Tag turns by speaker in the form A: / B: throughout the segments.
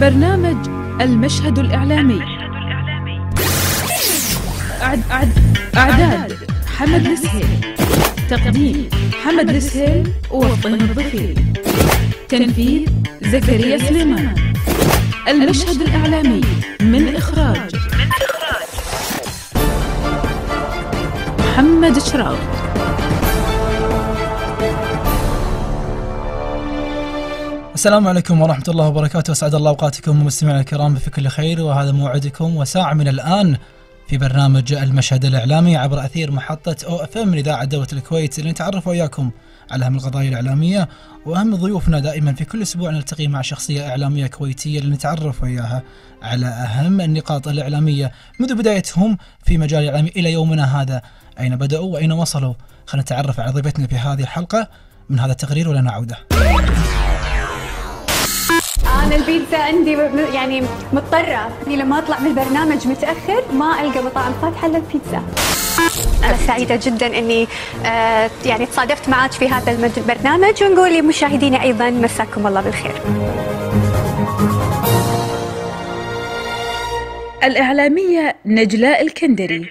A: برنامج المشهد الإعلامي, المشهد الإعلامي. أعد أعد أعداد حمد السهيل تقديم حمد السهيل ووطن الضفير تنفيذ زكريا سليمان المشهد الإعلامي من إخراج محمد شراب
B: السلام عليكم ورحمة الله وبركاته أسعد الله أوقاتكم مستمعينا الكرام في كل خير وهذا موعدكم وساعة من الآن في برنامج المشهد الإعلامي عبر أثير محطة أو أف من إذاعة دولة الكويت لنتعرف وياكم على أهم القضايا الإعلامية وأهم ضيوفنا دائما في كل أسبوع نلتقي مع شخصية إعلامية كويتية لنتعرف وياها على أهم النقاط الإعلامية منذ بدايتهم في مجال الإعلامي إلى يومنا هذا أين بدأوا وأين وصلوا خلينا نتعرف على ضيفتنا في هذه الحلقة من هذا التقرير ولنا عودة
C: انا البيتزا عندي يعني مضطره اني لما اطلع من البرنامج متاخر ما القى مطاعم فاتحه الا البيتزا أنا سعيدة جدا إني آه يعني تصادفت معك في هذا البرنامج ونقول
A: لمشاهدينا أيضا مساكم الله بالخير. الإعلامية نجلاء الكندري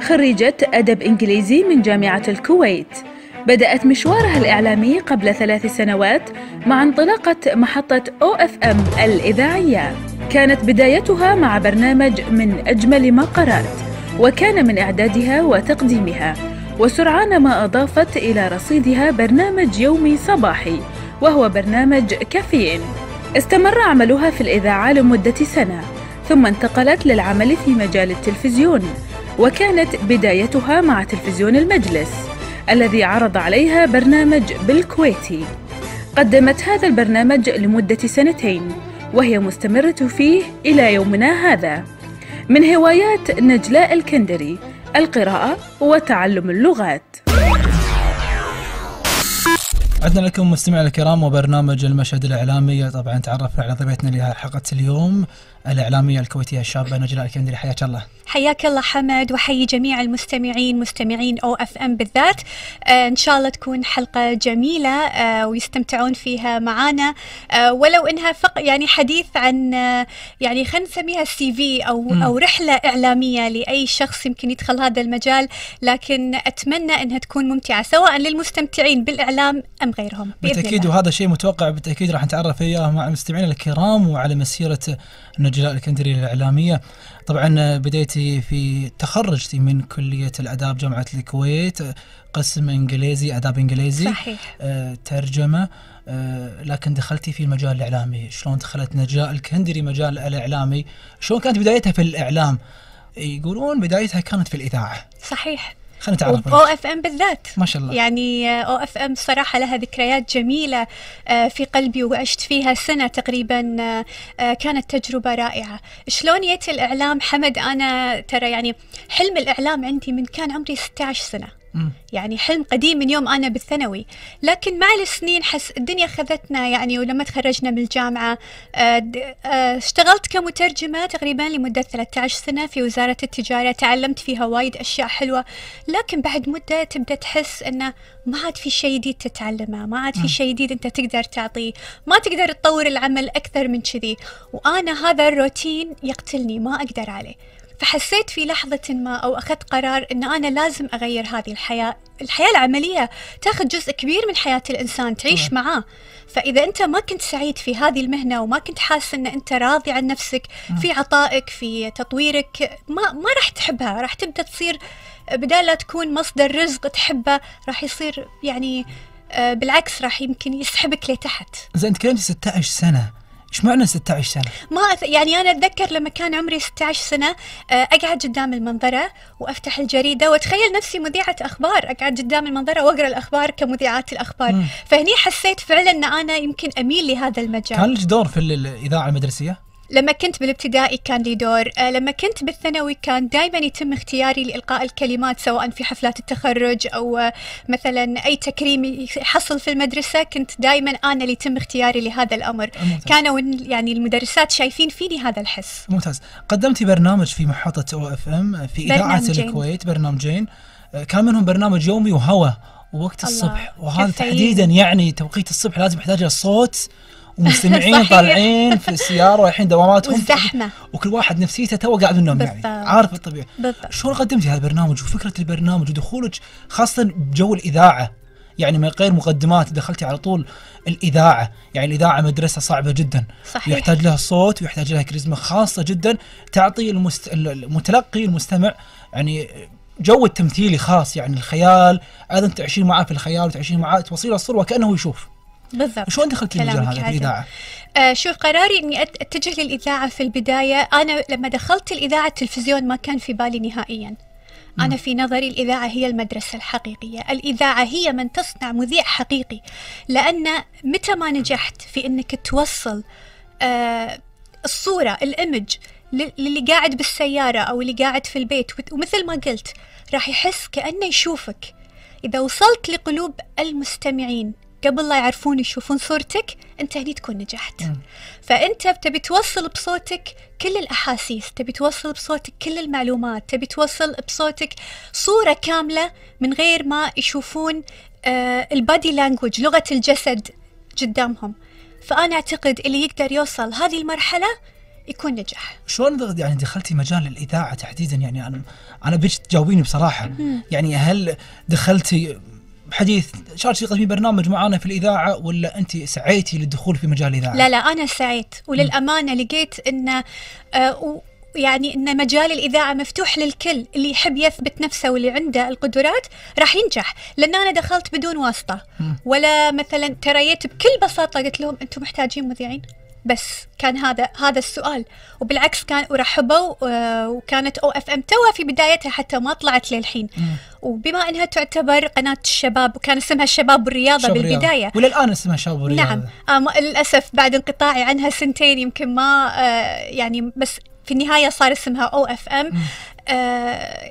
A: خريجة أدب إنجليزي من جامعة الكويت بدأت مشوارها الإعلامي قبل ثلاث سنوات مع انطلاقة محطة أو أف أم الإذاعية كانت بدايتها مع برنامج من أجمل ما قرأت وكان من إعدادها وتقديمها وسرعان ما أضافت إلى رصيدها برنامج يومي صباحي وهو برنامج كافيين استمر عملها في الإذاعة لمدة سنة ثم انتقلت للعمل في مجال التلفزيون وكانت بدايتها مع تلفزيون المجلس الذي عرض عليها برنامج بالكويتي قدمت هذا البرنامج لمدة سنتين وهي مستمرة فيه إلى يومنا هذا من هوايات نجلاء الكندري القراءة وتعلم اللغات
B: عدنا لكم مستمعي الكرام وبرنامج المشهد الإعلامي طبعا تعرفنا على ضيفتنا لحلقة اليوم الإعلامية الكويتية الشابة نجلاء الكندري حياك الله
C: حياك الله حمد وحيي جميع المستمعين مستمعين أو أف أم بالذات آه إن شاء الله تكون حلقة جميلة آه ويستمتعون فيها معانا آه ولو إنها فق يعني حديث عن آه يعني خلينا نسميها سي في أو م. أو رحلة إعلامية لأي شخص يمكن يدخل هذا المجال لكن أتمنى إنها تكون ممتعة سواء للمستمتعين بالإعلام أم غيرهم
B: بالتأكيد وهذا شيء متوقع بالتأكيد راح نتعرف إياه مع المستمعين الكرام وعلى مسيرة نجلاء الكندري الإعلامية طبعا بديتي في تخرجتي من كلية الآداب جامعة الكويت قسم إنجليزي آداب إنجليزي صحيح آه، ترجمة آه، لكن دخلتي في المجال الإعلامي شلون دخلت نجلاء الكندري مجال الإعلامي شلون كانت بدايتها في الإعلام يقولون بدايتها كانت في الإذاعة صحيح خلينا نتعرف او
C: اف ام بالذات ما شاء الله يعني او اف ام صراحه لها ذكريات جميله آه، في قلبي وعشت فيها سنه تقريبا آه، آه، كانت تجربه رائعه شلون يتي الاعلام حمد انا ترى يعني حلم الاعلام عندي من كان عمري 16 سنه يعني حلم قديم من يوم أنا بالثانوي لكن مع السنين حس الدنيا خذتنا يعني ولما تخرجنا من الجامعة آه، آه، اشتغلت كمترجمة تقريبا لمدة 13 سنة في وزارة التجارة تعلمت فيها وايد أشياء حلوة لكن بعد مدة تبدأ تحس أنه ما عاد في شيء جديد تتعلمه ما عاد في شيء جديد أنت تقدر تعطيه ما تقدر تطور العمل أكثر من كذي وأنا هذا الروتين يقتلني ما أقدر عليه فحسيت في لحظة ما أو أخذت قرار أن أنا لازم أغير هذه الحياة الحياة العملية تاخذ جزء كبير من حياة الإنسان تعيش معاه فإذا أنت ما كنت سعيد في هذه المهنة وما كنت حاسس أن أنت راضي عن نفسك في عطائك في تطويرك ما, ما راح تحبها راح تبدأ تصير بدال لا تكون مصدر رزق تحبه راح يصير يعني آه، بالعكس راح يمكن يسحبك لتحت
B: زين انت كلمتي 16 سنه ايش معنى 16 سنه؟
C: ما يعني انا اتذكر لما كان عمري 16 سنه آه، اقعد قدام المنظره وافتح الجريده واتخيل نفسي مذيعه اخبار اقعد قدام المنظره واقرا الاخبار كمذيعات الاخبار مم. فهني حسيت فعلا ان انا يمكن اميل لهذا المجال كان لك
B: دور في الاذاعه المدرسيه؟
C: لما كنت بالابتدائي كان لي دور آه، لما كنت بالثانوي كان دائما يتم اختياري لإلقاء الكلمات سواء في حفلات التخرج أو آه، مثلا أي تكريم يحصل في المدرسة كنت دائما أنا اللي يتم اختياري لهذا الأمر ممتاز. كانوا يعني المدرسات شايفين فيني هذا الحس
B: ممتاز قدمتي برنامج في محطة أو اف ام في إذاعة الكويت برنامجين آه، كان منهم برنامج يومي وهوى ووقت الصبح وهذا تحديدا يعني توقيت الصبح لازم يحتاج الصوت مستمعين طالعين في السياره رايحين دواماتهم والزحمه وكل واحد نفسيته تو قاعد النوم يعني عارف الطبيعه بالضبط شلون قدمتي هذا البرنامج وفكره البرنامج ودخولك خاصه بجو الاذاعه يعني من غير مقدمات دخلتي على طول الاذاعه، يعني الاذاعه مدرسه صعبه جدا صحيح. يحتاج لها صوت ويحتاج لها كاريزما خاصه جدا تعطي المست... المتلقي المستمع يعني جو التمثيلي خاص يعني الخيال ايضا تعيشين معاه في الخيال وتعيشين معاه توصيل الصوره وكانه يشوف. بالضبط شلون دخلت المجال هذا الاذاعه؟
C: آه شوف قراري اني اتجه للاذاعه في البدايه انا لما دخلت الاذاعه التلفزيون ما كان في بالي نهائيا أنا في نظري الإذاعة هي المدرسة الحقيقية الإذاعة هي من تصنع مذيع حقيقي لأن متى ما نجحت في أنك توصل آه، الصورة الإمج للي قاعد بالسيارة أو اللي قاعد في البيت ومثل ما قلت راح يحس كأنه يشوفك إذا وصلت لقلوب المستمعين قبل لا يعرفون يشوفون صورتك انت هني تكون نجحت م. فانت تبي توصل بصوتك كل الاحاسيس تبي توصل بصوتك كل المعلومات تبي توصل بصوتك صوره كامله من غير ما يشوفون آه البادي لانجوج لغه الجسد قدامهم فانا اعتقد اللي يقدر يوصل هذه المرحله يكون
B: نجح شلون يعني دخلتي مجال الاذاعه تحديدا يعني انا انا بيش تجاوبيني بصراحه مم. يعني هل دخلتي بحديث شارشي قدمي برنامج معانا في الاذاعه ولا انت سعيتي للدخول في مجال الاذاعه؟ لا
C: لا انا سعيت وللامانه لقيت ان آه يعني ان مجال الاذاعه مفتوح للكل اللي يحب يثبت نفسه واللي عنده القدرات راح ينجح لان انا دخلت بدون واسطه ولا مثلا تريت بكل بساطه قلت لهم انتم محتاجين مذيعين بس كان هذا هذا السؤال وبالعكس كان ورحبوا آه، وكانت او اف ام توها في بدايتها حتى ما طلعت للحين وبما انها تعتبر قناه الشباب وكان اسمها الشباب والرياضه بالبدايه وللان
B: اسمها شباب والرياضه
C: نعم آه، للاسف بعد انقطاعي عنها سنتين يمكن ما آه، يعني بس في النهايه صار اسمها او اف ام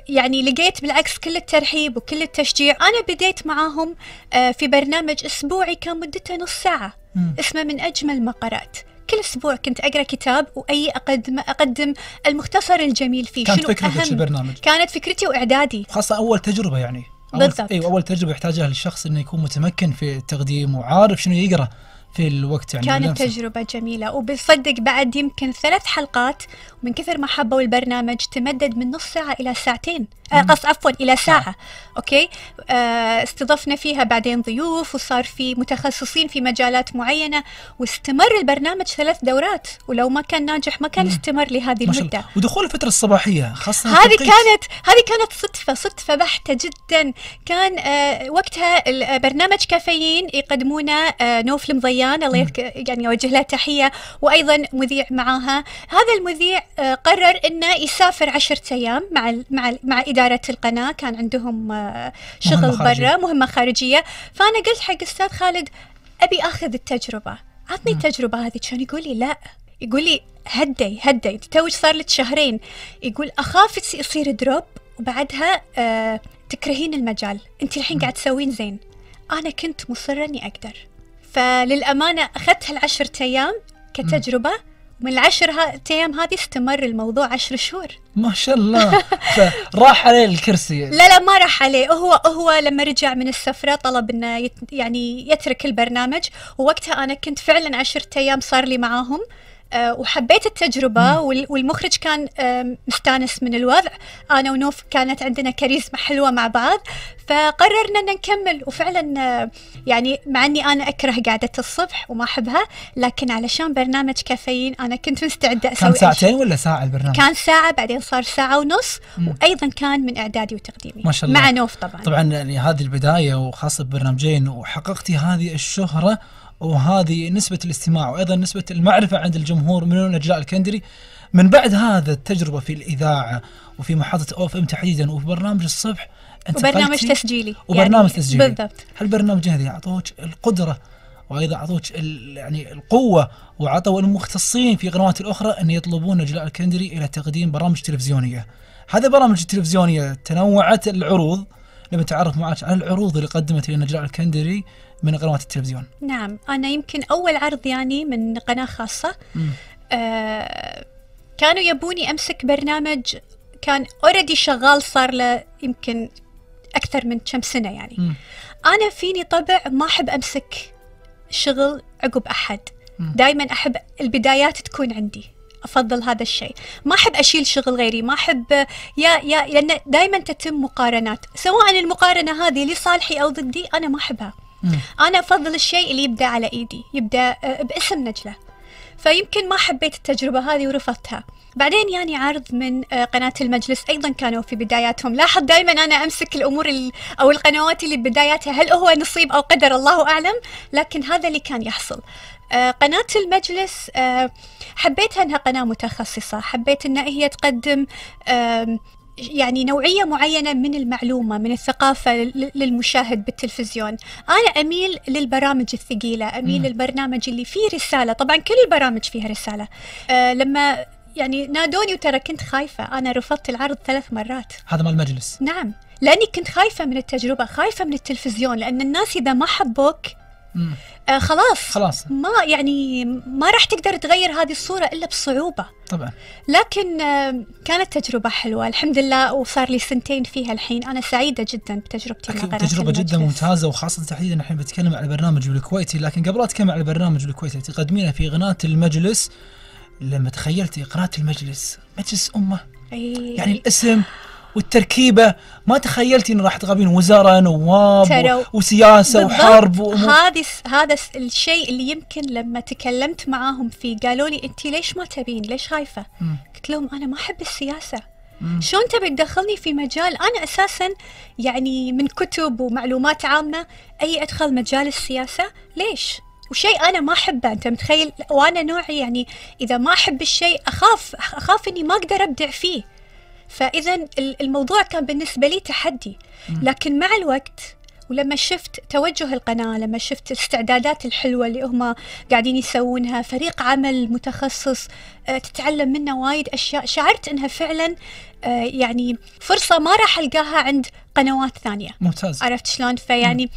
C: يعني لقيت بالعكس كل الترحيب وكل التشجيع انا بديت معاهم آه في برنامج اسبوعي كان مدته نص ساعه اسمه من اجمل ما قرات كل اسبوع كنت اقرا كتاب واي اقدم اقدم المختصر الجميل فيه كانت شنو فكرتك في البرنامج كانت فكرتي واعدادي
B: خاصه اول تجربه يعني بالضبط ايوه اول تجربه يحتاجها الشخص انه يكون متمكن في التقديم وعارف شنو يقرا في الوقت يعني كانت بالنفسة.
C: تجربة جميلة وبصدق بعد يمكن ثلاث حلقات من كثر ما حبوا البرنامج تمدد من نص ساعة إلى ساعتين آه، قص عفوا الى نعم. ساعه اوكي آه، استضفنا فيها بعدين ضيوف وصار في متخصصين في مجالات معينه واستمر البرنامج ثلاث دورات ولو ما كان ناجح ما كان استمر لهذه المده
B: ودخول الفتره الصباحيه خاصه هذه كانت
C: هذه كانت صدفه صدفه بحته جدا كان آه، وقتها برنامج كافيين يقدمونه نوفل مضيان الله يعني يوجه له تحيه وايضا مذيع معاها هذا المذيع قرر انه يسافر عشرة ايام مع مع مع اداره إدارة القناة كان عندهم آه، شغل برا مهمة خارجية فأنا قلت حق أستاذ خالد أبي أخذ التجربة عطني التجربة هذه كان يقول لي لا يقول لي هدي هدي توج صار لك شهرين يقول أخاف يصير دروب وبعدها أه تكرهين المجال أنت الحين قاعد تسوين زين أنا كنت مصرة أني أقدر فللأمانة أخذت هالعشرة أيام كتجربة من العشر ايام هذه استمر الموضوع عشر شهور
B: ما شاء الله راح عليه الكرسي لا
C: لا ما راح عليه هو هو لما رجع من السفرة طلب انه يت يعني يترك البرنامج ووقتها انا كنت فعلا عشرة ايام صار لي معاهم آه، وحبيت التجربة والمخرج كان آه، مستانس من الوضع أنا ونوف كانت عندنا كاريزما حلوة مع بعض فقررنا أن نكمل وفعلا آه، يعني مع أني أنا أكره قعدة الصبح وما أحبها لكن علشان برنامج كافيين أنا كنت مستعدة أسوي كان ساعتين
B: ولا ساعة البرنامج؟ كان
C: ساعة بعدين صار ساعة ونص وأيضا كان من إعدادي وتقديمي ما شاء الله مع نوف
B: طبعا طبعا يعني هذه البداية وخاصة ببرنامجين وحققتي هذه الشهرة وهذه نسبة الاستماع وأيضا نسبة المعرفة عند الجمهور من نجلاء الكندري من بعد هذا التجربة في الإذاعة وفي محطة أوف إم تحديدا وفي برنامج الصبح أنت وبرنامج تسجيلي يعني وبرنامج يعني تسجيلي بالضبط هالبرنامج هذه أعطوك القدرة وايضا اعطوك يعني القوه وعطوا المختصين في قنوات الاخرى ان يطلبون نجلاء الكندري الى تقديم برامج تلفزيونيه. هذا برامج تلفزيونيه تنوعت العروض لما تعرف معك على العروض اللي قدمت نجلاء الكندري من قنوات التلفزيون
C: نعم أنا يمكن أول عرض يعني من قناة خاصة آه كانوا يبوني أمسك برنامج كان اوريدي شغال صار له يمكن أكثر من كم سنة يعني مم. أنا فيني طبع ما أحب أمسك شغل عقب أحد دائما أحب البدايات تكون عندي افضل هذا الشيء ما احب اشيل شغل غيري ما احب يا يا لان دائما تتم مقارنات سواء المقارنه هذه لصالحي او ضدي انا ما احبها مم. انا افضل الشيء اللي يبدا على ايدي يبدا آه، باسم نجله فيمكن ما حبيت التجربه هذه ورفضتها بعدين يعني عرض من آه، قناة المجلس أيضا كانوا في بداياتهم لاحظ دائما أنا أمسك الأمور أو القنوات اللي بداياتها هل هو نصيب أو قدر الله أعلم لكن هذا اللي كان يحصل آه، قناة المجلس حبيتها أنها قناة متخصصة حبيت أنها هي تقدم يعني نوعية معينة من المعلومة من الثقافة للمشاهد بالتلفزيون أنا أميل للبرامج الثقيلة أميل للبرنامج اللي فيه رسالة طبعا كل البرامج فيها رسالة أه لما يعني نادوني وترى كنت خايفة أنا رفضت العرض ثلاث مرات
B: هذا مال المجلس
C: نعم لأني كنت خايفة من التجربة خايفة من التلفزيون لأن الناس إذا ما حبوك آه خلاص خلاص ما يعني ما راح تقدر تغير هذه الصورة إلا بصعوبة طبعا لكن آه كانت تجربة حلوة الحمد لله وصار لي سنتين فيها الحين أنا سعيدة جدا بتجربتي مع تجربة جدا
B: ممتازة وخاصة تحديدا الحين بتكلم على برنامج الكويتي لكن قبل أتكلم على البرنامج الكويتي اللي تقدمينه في قناة المجلس لما تخيلتي قناة المجلس مجلس أمة
C: أي... يعني
B: الاسم والتركيبه ما تخيلتي ان راح تغابين وزاره نواب وسياسه وحرب هذه
C: هذا الشيء اللي يمكن لما تكلمت معاهم فيه قالوا لي انت ليش ما تبين ليش خايفه قلت لهم انا ما احب السياسه شلون تبي تدخلني في مجال انا اساسا يعني من كتب ومعلومات عامه اي ادخل مجال السياسه ليش وشيء انا ما احبه انت متخيل وانا نوعي يعني اذا ما احب الشيء اخاف اخاف اني ما اقدر ابدع فيه فاذا الموضوع كان بالنسبه لي تحدي لكن مع الوقت ولما شفت توجه القناة لما شفت الاستعدادات الحلوة اللي هم قاعدين يسوونها فريق عمل متخصص آه، تتعلم منه وايد أشياء شعرت أنها فعلا آه، يعني فرصة ما راح ألقاها عند قنوات ثانية ممتاز عرفت شلون فيعني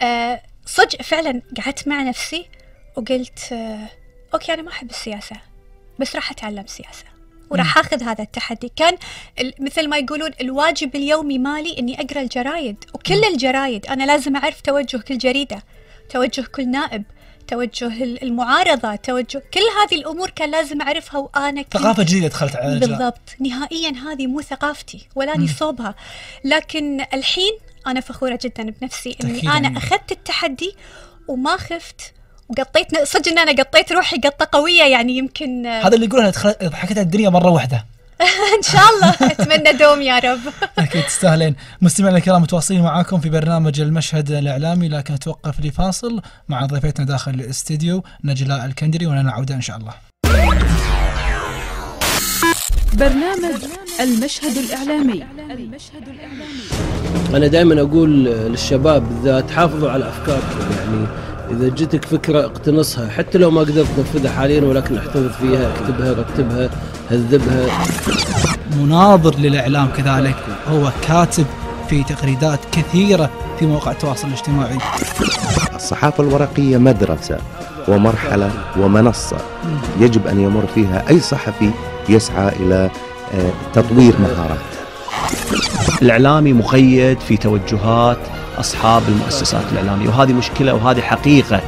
C: آه، صدق فعلا قعدت مع نفسي وقلت أوكي أنا ما أحب السياسة بس راح أتعلم سياسة وراح اخذ هذا التحدي كان مثل ما يقولون الواجب اليومي مالي اني اقرا الجرايد وكل الجرايد انا لازم اعرف توجه كل جريده توجه كل نائب توجه المعارضه توجه كل هذه الامور كان لازم اعرفها وانا كنت ثقافه جديده دخلت على بالضبط نهائيا هذه مو ثقافتي ولاني صوبها لكن الحين انا فخوره جدا بنفسي اني انا اخذت التحدي وما خفت وقطيت صدق ان انا قطيت روحي قطه قويه يعني يمكن آه. هذا اللي
B: يقولون ضحكتها الدنيا مره واحده
C: ان شاء الله اتمنى دوم يا رب
B: اكيد تستاهلين مستمعينا الكرام متواصلين معاكم في برنامج المشهد الاعلامي لكن اتوقف لفاصل مع ضيفتنا داخل الاستديو نجلاء الكندري ونعود ان شاء الله
A: برنامج المشهد الاعلامي المشهد
B: الاعلامي انا دائما اقول للشباب بالذات حافظوا على افكاركم يعني إذا جتك فكرة اقتنصها حتى لو ما قدرت تنفذها حاليا ولكن احتفظ فيها اكتبها رتبها هذبها مناظر للإعلام كذلك هو كاتب في تغريدات كثيرة في مواقع التواصل الاجتماعي الصحافة الورقية مدرسة
A: ومرحلة ومنصة يجب أن يمر فيها أي صحفي يسعى إلى آه، تطوير مهاراته الإعلامي مقيد
C: في توجهات اصحاب المؤسسات الاعلاميه وهذه مشكله وهذه حقيقه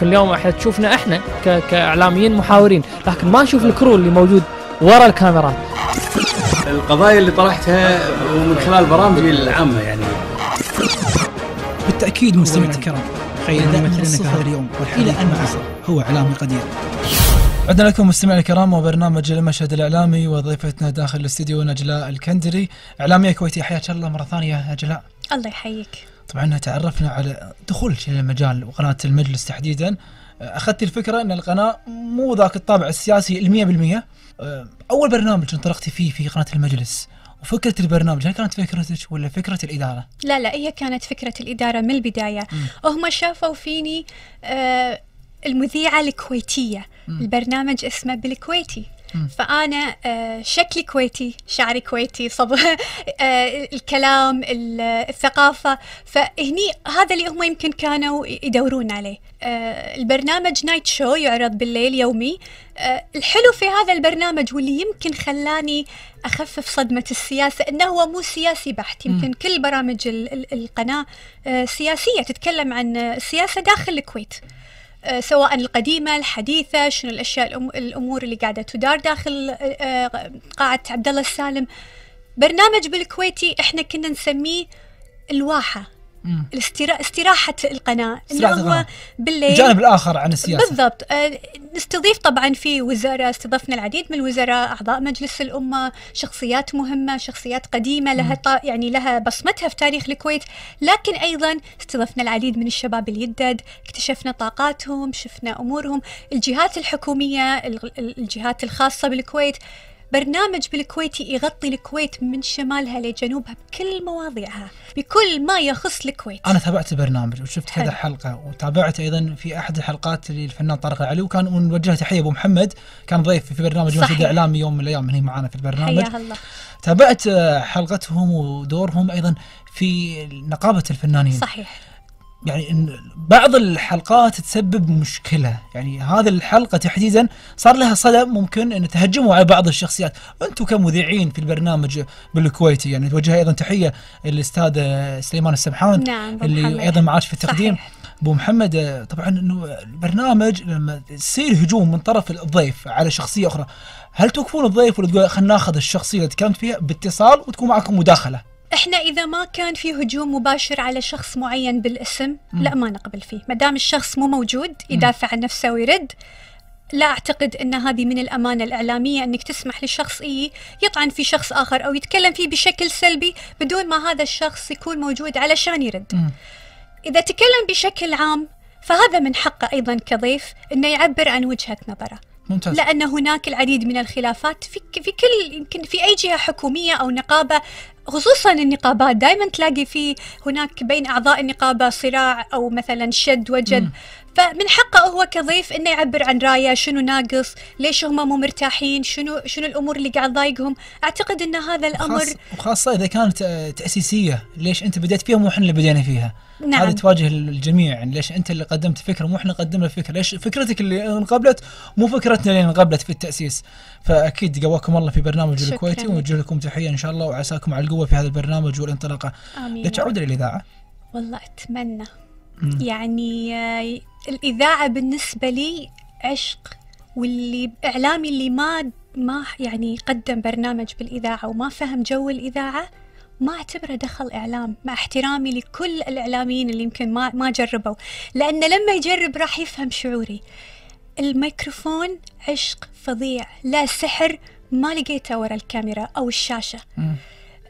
B: كل يوم احنا تشوفنا احنا كاعلاميين محاورين لكن ما نشوف الكرو اللي موجود ورا الكاميرات القضايا اللي طرحتها ومن خلال برامجي العامه يعني بالتاكيد مستمعي يعني الكرام خير مثلنا هذا اليوم الى ان هو اعلامي قدير عدنا لكم مستمعي الكرام وبرنامج المشهد الاعلامي وضيفتنا داخل الاستديو نجلاء الكندري اعلاميه كويتيه حياك الله مره ثانيه نجلاء
C: الله يحييك
B: طبعا تعرفنا على دخولك الى المجال وقناه المجلس تحديدا اخذت الفكره ان القناه مو ذاك الطابع السياسي ال 100% اول برنامج انطلقتي فيه في قناه المجلس وفكرة البرنامج هل كانت فكرتك ولا فكرة الإدارة؟
C: لا لا هي كانت فكرة الإدارة من البداية هم شافوا فيني آه المذيعة الكويتية مم. البرنامج اسمه بالكويتي فانا آه، شكلي كويتي شعري كويتي صب آه، الكلام الثقافه فهني هذا اللي هم يمكن كانوا يدورون عليه آه، البرنامج نايت شو يعرض بالليل يومي الحلو في هذا البرنامج واللي يمكن خلاني اخفف صدمه السياسه انه هو مو سياسي بحت يمكن كل برامج القناه سياسيه تتكلم عن السياسه داخل الكويت آه، سواء القديمة الحديثة شنو الأشياء الأمور اللي قاعدة تدار داخل آه، قاعة عبدالله السالم برنامج بالكويتي احنا كنا نسميه الواحة استراحه القناه استراحة هو بالليل الجانب الاخر عن السياسه بالضبط آه، نستضيف طبعا في وزراء استضفنا العديد من الوزراء اعضاء مجلس الامه شخصيات مهمه شخصيات قديمه لها طا يعني لها بصمتها في تاريخ الكويت لكن ايضا استضفنا العديد من الشباب اليدد اكتشفنا طاقاتهم شفنا امورهم الجهات الحكوميه الجهات الخاصه بالكويت برنامج بالكويتي يغطي الكويت من شمالها لجنوبها بكل مواضيعها بكل ما يخص الكويت
B: انا تابعت البرنامج وشفت كذا حلقه وتابعت ايضا في احد الحلقات للفنان طارق العلي وكان ونوجه تحيه ابو محمد كان ضيف في برنامج مسجد اعلامي يوم من الايام هنا معانا في البرنامج حيا الله تابعت حلقتهم ودورهم ايضا في نقابه الفنانين صحيح يعني إن بعض الحلقات تسبب مشكله يعني هذه الحلقه تحديدا صار لها صدى ممكن ان تهجموا على بعض الشخصيات انتم كمذيعين في البرنامج بالكويتي يعني نوجه ايضا تحيه للاستاذ سليمان السبحان نعم اللي ايضا معاش في التقديم ابو محمد طبعا انه البرنامج لما يصير هجوم من طرف الضيف على شخصيه اخرى هل توقفون الضيف ولا تقول خلينا ناخذ الشخصيه اللي تكلمت فيها باتصال وتكون معكم مداخله
C: احنا اذا ما كان في هجوم مباشر على شخص معين بالاسم لا ما نقبل فيه ما دام الشخص مو موجود يدافع عن نفسه ويرد لا اعتقد ان هذه من الامانه الاعلاميه انك تسمح لشخص اي يطعن في شخص اخر او يتكلم فيه بشكل سلبي بدون ما هذا الشخص يكون موجود علشان يرد اذا تكلم بشكل عام فهذا من حقه ايضا كضيف انه يعبر عن وجهه نظره ممتاز. لأن هناك العديد من الخلافات في, في كل يمكن في أي جهة حكومية أو نقابة خصوصا النقابات دائما تلاقي في هناك بين اعضاء النقابه صراع او مثلا شد وجد مم. فمن حقه هو كضيف انه يعبر عن رايه شنو ناقص ليش هم مو مرتاحين شنو شنو الامور اللي قاعد تضايقهم اعتقد ان هذا الامر
B: وخاصه اذا كانت تاسيسيه ليش انت بديت فيها مو احنا اللي بدينا فيها نعم. هذه تواجه الجميع يعني ليش انت اللي قدمت فكره مو احنا قدمنا فكره ليش فكرتك اللي انقبلت مو فكرتنا اللي انقبلت في التاسيس فاكيد قواكم الله في برنامج الكويتي ونوجه لكم تحيه ان شاء الله وعساكم على القوه في هذا البرنامج والانطلاقه امين لتعود الاذاعه
C: والله اتمنى مم. يعني آه، الاذاعه بالنسبه لي عشق واللي اعلامي اللي ما ما يعني قدم برنامج بالاذاعه وما فهم جو الاذاعه ما اعتبره دخل اعلام مع احترامي لكل الاعلاميين اللي يمكن ما ما جربوا لان لما يجرب راح يفهم شعوري الميكروفون عشق فظيع لا سحر ما لقيته ورا الكاميرا او الشاشه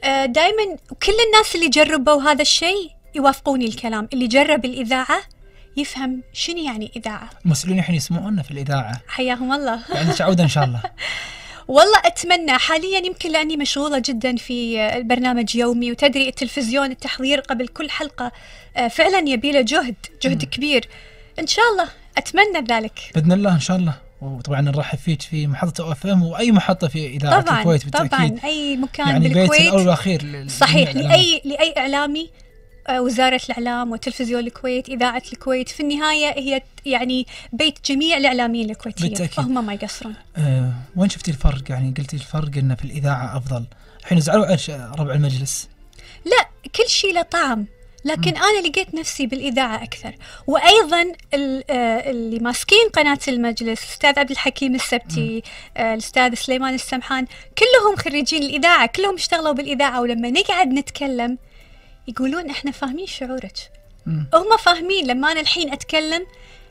C: آه، دائما كل الناس اللي جربوا هذا الشيء يوافقوني الكلام اللي جرب الاذاعه يفهم شنو يعني اذاعه
B: المسؤولين الحين يسمعونا في الاذاعه
C: حياهم الله يعني تعود ان شاء الله والله أتمنى حاليا يمكن لأني مشغولة جدا في البرنامج يومي وتدري التلفزيون التحضير قبل كل حلقة آه، فعلا يبيله جهد جهد م. كبير إن شاء الله أتمنى ذلك
B: بإذن الله إن شاء الله وطبعا نرحب فيك في محطة او اف ام واي محطة في اذاعة طبعًا الكويت بالتاكيد طبعا
C: اي مكان يعني بالكويت يعني الاول والاخير
B: صحيح لأي
C: لاي اعلامي آه، وزارة الإعلام وتلفزيون الكويت إذاعة الكويت في النهاية هي يعني بيت جميع الإعلاميين الكويتيين بالتأكيد. فهم ما يقصرون
B: أه وين شفتي الفرق يعني قلتي الفرق أنه في الإذاعة أفضل الحين زعلوا ربع المجلس
C: لا كل شيء له طعم لكن م. انا لقيت نفسي بالاذاعه اكثر وايضا آه، اللي ماسكين قناه المجلس الاستاذ عبد الحكيم السبتي آه، الاستاذ سليمان السمحان كلهم خريجين الاذاعه كلهم اشتغلوا بالاذاعه ولما نقعد نتكلم يقولون احنا فاهمين شعورك هم فاهمين لما انا الحين اتكلم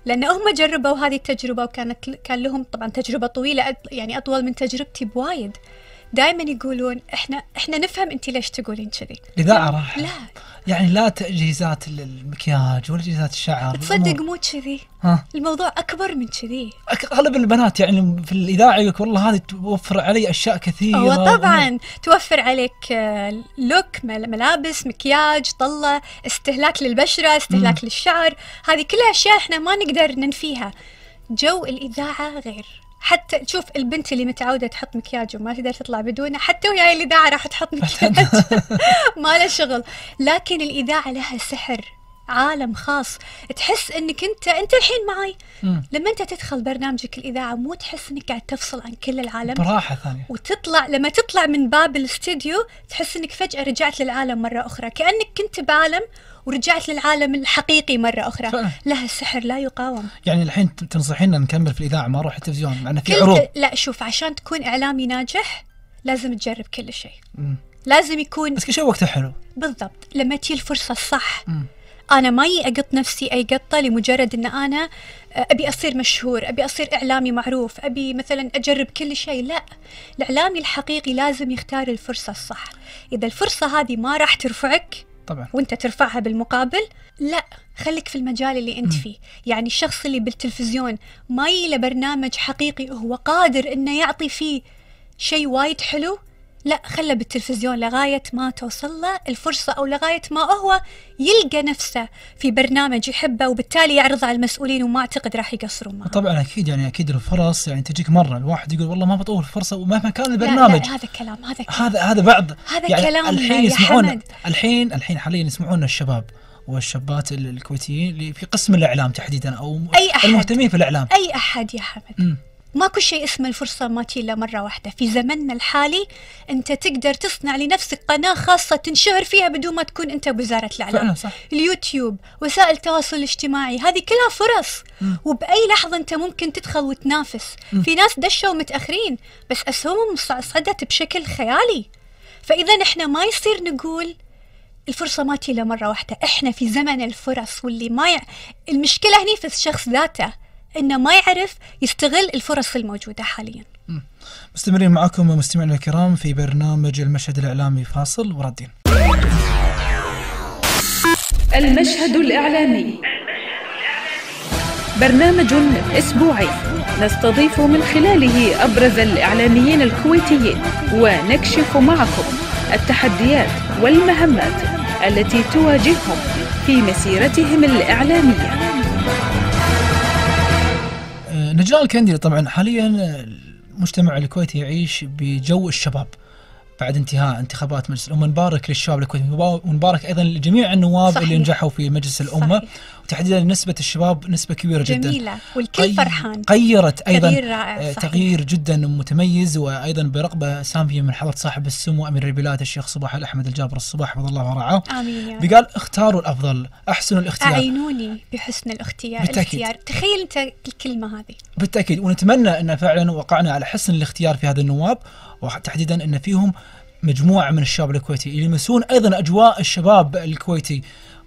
C: لان هم جربوا هذه التجربه وكانت كان لهم طبعا تجربه طويله يعني اطول من تجربتي بوايد دائما يقولون احنا احنا نفهم انت ليش تقولين كذي
B: لذا راح لا يعني لا تجهيزات المكياج ولا تجهيزات الشعر تصدق مو كذي الموضوع اكبر من كذي اغلب البنات يعني في الاذاعه يقول والله هذه توفر علي اشياء كثيره هو طبعا
C: توفر عليك آه، لوك ملابس مكياج طله استهلاك للبشره استهلاك م. للشعر هذه كلها اشياء احنا ما نقدر ننفيها جو الاذاعه غير حتى شوف البنت اللي متعوده تحط مكياج وما تقدر تطلع بدونه حتى وياي يعني الاذاعه راح تحط مكياج ما له شغل لكن الاذاعه لها سحر عالم خاص تحس انك انت انت الحين معي مم. لما انت تدخل برنامجك الاذاعه مو تحس انك قاعد تفصل عن كل العالم براحه ثانيه وتطلع لما تطلع من باب الاستديو تحس انك فجاه رجعت للعالم مره اخرى كانك كنت بعالم ورجعت للعالم الحقيقي مرة أخرى فعلا. لها السحر لا يقاوم
B: يعني الحين تنصحينا نكمل في الإذاعة ما نروح التلفزيون مع في عروض
C: لا شوف عشان تكون إعلامي ناجح لازم تجرب كل شيء لازم يكون بس كل شيء وقته حلو بالضبط لما تجي الفرصة الصح م. انا ما اقط نفسي اي قطه لمجرد ان انا آه، ابي اصير مشهور ابي اصير اعلامي معروف ابي مثلا اجرب كل شيء لا الاعلامي الحقيقي لازم يختار الفرصه الصح اذا الفرصه هذه ما راح ترفعك طبعا وانت ترفعها بالمقابل لا خليك في المجال اللي انت فيه يعني الشخص اللي بالتلفزيون ما يله برنامج حقيقي هو قادر انه يعطي فيه شيء وايد حلو لا خله بالتلفزيون لغاية ما توصل له الفرصة أو لغاية ما هو يلقى نفسه في برنامج يحبه وبالتالي يعرضه على المسؤولين وما أعتقد راح يقصرون معه
B: طبعا أكيد يعني أكيد الفرص يعني تجيك مرة الواحد يقول والله ما بطول الفرصة ومهما كان البرنامج لا لا هذا كلام هذا كلام هذا هذا بعض هذا يعني كلام الحين يسمعون الحين الحين حاليا يسمعون الشباب والشابات الكويتيين اللي في قسم الإعلام تحديدا أو أي أحد المهتمين في الإعلام أي
C: أحد يا حمد ماكو شيء اسمه الفرصة ما تجي إلا مرة واحدة في زمننا الحالي أنت تقدر تصنع لنفسك قناة خاصة تنشهر فيها بدون ما تكون أنت بوزارة الإعلام صح. اليوتيوب وسائل التواصل الاجتماعي هذه كلها فرص م. وبأي لحظة أنت ممكن تدخل وتنافس م. في ناس دشوا متأخرين بس أسهمهم صعدت بشكل خيالي فإذا إحنا ما يصير نقول الفرصة ما تجي مرة واحدة إحنا في زمن الفرص واللي ما ي... المشكلة هني في الشخص ذاته انه ما يعرف يستغل الفرص الموجوده حاليا.
B: مستمرين معكم مستمعينا الكرام في برنامج المشهد الاعلامي فاصل ورادين.
A: المشهد الاعلامي برنامج اسبوعي نستضيف من خلاله ابرز الاعلاميين الكويتيين ونكشف معكم التحديات والمهمات التي تواجههم في مسيرتهم الاعلاميه.
B: اللجان الكندي طبعا حاليا المجتمع الكويتي يعيش بجو الشباب بعد انتهاء انتخابات مجلس الامه نبارك للشباب الكويتي ونبارك ايضا لجميع النواب صحيح. اللي نجحوا في مجلس الامه صحيح. تحديدا نسبه الشباب نسبه كبيره جدا جميله
C: والكل قي... فرحان غيرت ايضا تغيير رائع آه،
B: تغيير جدا متميز وايضا برغبه ساميه من حضره صاحب السمو امير البلاد الشيخ صباح الاحمد الجابر الصباح حفظ الله ورعاه امين اختاروا الافضل احسنوا الاختيار
C: اعينوني بحسن الاختيار بالتأكيد. الاختيار تخيل انت الكلمه هذه
B: بالتاكيد ونتمنى ان فعلا وقعنا على حسن الاختيار في هذا النواب وتحديدا ان فيهم مجموعه من الشباب الكويتي يلمسون ايضا اجواء الشباب الكويتي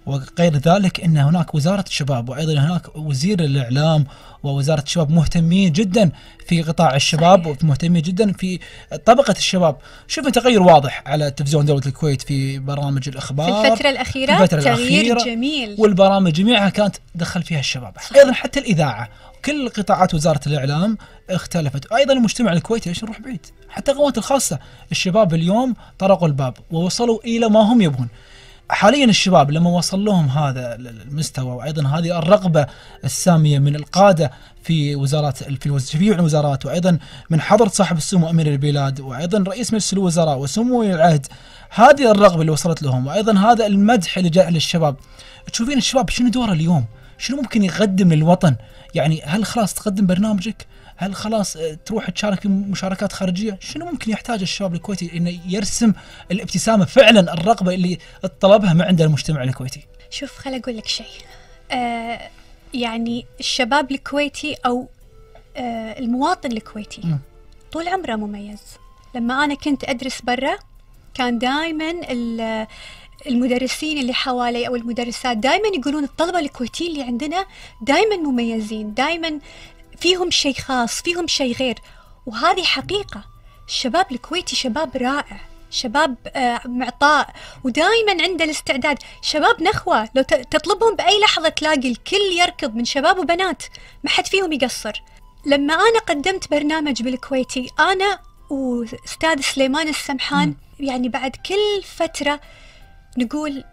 B: وغير ذلك ان هناك وزاره الشباب وايضا هناك وزير الاعلام ووزاره الشباب مهتمين جدا في قطاع الشباب ومهتمين جدا في طبقه الشباب، شفنا تغير واضح على تلفزيون دوله الكويت في برامج الاخبار في الفتره الاخيره الفترة تغيير الأخيرة جميل والبرامج جميعها كانت دخل فيها الشباب، صحيح. ايضا حتى الاذاعه كل قطاعات وزاره الاعلام اختلفت، ايضا المجتمع الكويتي ليش نروح بعيد؟ حتى القنوات الخاصه، الشباب اليوم طرقوا الباب ووصلوا الى ما هم يبغون. حاليا الشباب لما وصل لهم هذا المستوى وايضا هذه الرغبه الساميه من القاده في وزارات في جميع الوزارات وايضا من حضره صاحب السمو امير البلاد وايضا رئيس مجلس الوزراء وسمو ولي العهد هذه الرغبه اللي وصلت لهم وايضا هذا المدح اللي جاء للشباب تشوفين الشباب شنو دوره اليوم؟ شنو ممكن يقدم للوطن؟ يعني هل خلاص تقدم برنامجك؟ هل خلاص آه، تروح تشارك في مشاركات خارجيه شنو ممكن يحتاج الشباب الكويتي انه يرسم الابتسامه فعلا الرغبه اللي طلبها ما عند المجتمع الكويتي
C: شوف خل اقول لك شيء آه يعني الشباب الكويتي او آه المواطن الكويتي م. نعم. طول عمره مميز لما انا كنت ادرس برا كان دائما المدرسين اللي حوالي او المدرسات دائما يقولون الطلبه الكويتيين اللي عندنا دائما مميزين دائما فيهم شيء خاص فيهم شيء غير وهذه حقيقة الشباب الكويتي شباب رائع شباب آه، معطاء ودائما عنده الاستعداد شباب نخوة لو تطلبهم بأي لحظة تلاقي الكل يركض من شباب وبنات ما حد فيهم يقصر لما أنا قدمت برنامج بالكويتي أنا وأستاذ سليمان السمحان يعني بعد كل فترة نقول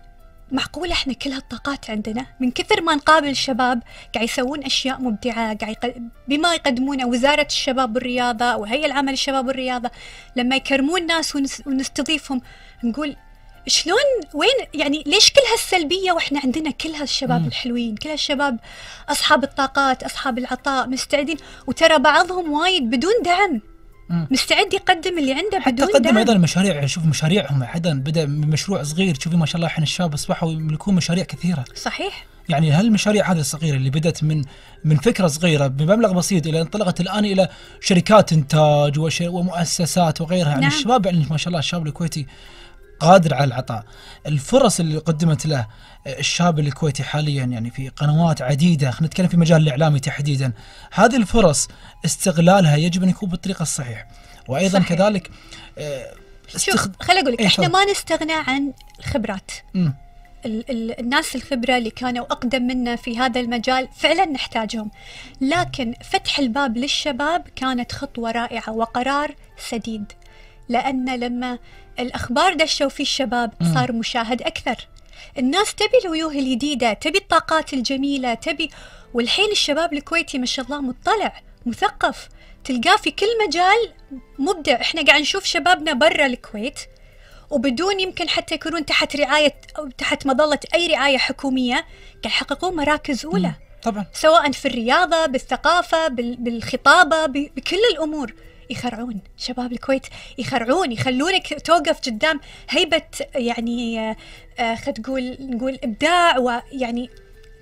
C: معقولة احنا كل هالطاقات عندنا من كثر ما نقابل الشباب قاعد يسوون اشياء مبدعة قاعد بما يقدمونه وزارة الشباب والرياضة وهي العمل الشباب والرياضة لما يكرمون ناس ونستضيفهم نقول شلون وين يعني ليش كل هالسلبيه واحنا عندنا كل هالشباب الحلوين كل هالشباب اصحاب الطاقات اصحاب العطاء مستعدين وترى بعضهم وايد بدون دعم مستعد يقدم
B: اللي عنده حتى قدم ايضا مشاريع شوف مشاريعهم ايضا بدا من مشروع صغير شوفي ما شاء الله احنا الشباب اصبحوا يملكون مشاريع كثيره صحيح يعني هالمشاريع هذه الصغيره اللي بدات من من فكره صغيره بمبلغ بسيط الى انطلقت الان الى شركات انتاج ومؤسسات وغيرها يعني نعم. يعني الشباب يعني ما شاء الله الشباب الكويتي قادر على العطاء الفرص اللي قدمت له الشاب الكويتي حاليا يعني في قنوات عديده خلينا نتكلم في مجال الاعلامي تحديدا هذه الفرص استغلالها يجب ان يكون بالطريقه الصحيح وايضا صحيح. كذلك آه، استخد... شوف خليني اقول لك إيه، احنا ما
C: نستغنى عن الخبرات م. الناس الخبرة اللي كانوا أقدم منا في هذا المجال فعلا نحتاجهم لكن فتح الباب للشباب كانت خطوة رائعة وقرار سديد لأن لما الأخبار دشوا فيه الشباب صار مشاهد أكثر الناس تبي الوجوه الجديدة تبي الطاقات الجميلة تبي والحين الشباب الكويتي ما شاء الله مطلع مثقف تلقاه في كل مجال مبدع احنا قاعد نشوف شبابنا برا الكويت وبدون يمكن حتى يكونون تحت رعاية أو تحت مظلة أي رعاية حكومية قاعد يحققون مراكز أولى طبعا سواء في الرياضة بالثقافة بالخطابة بكل الأمور يخرعون شباب الكويت يخرعون يخلونك توقف قدام هيبه يعني آه، آه، خد تقول نقول ابداع ويعني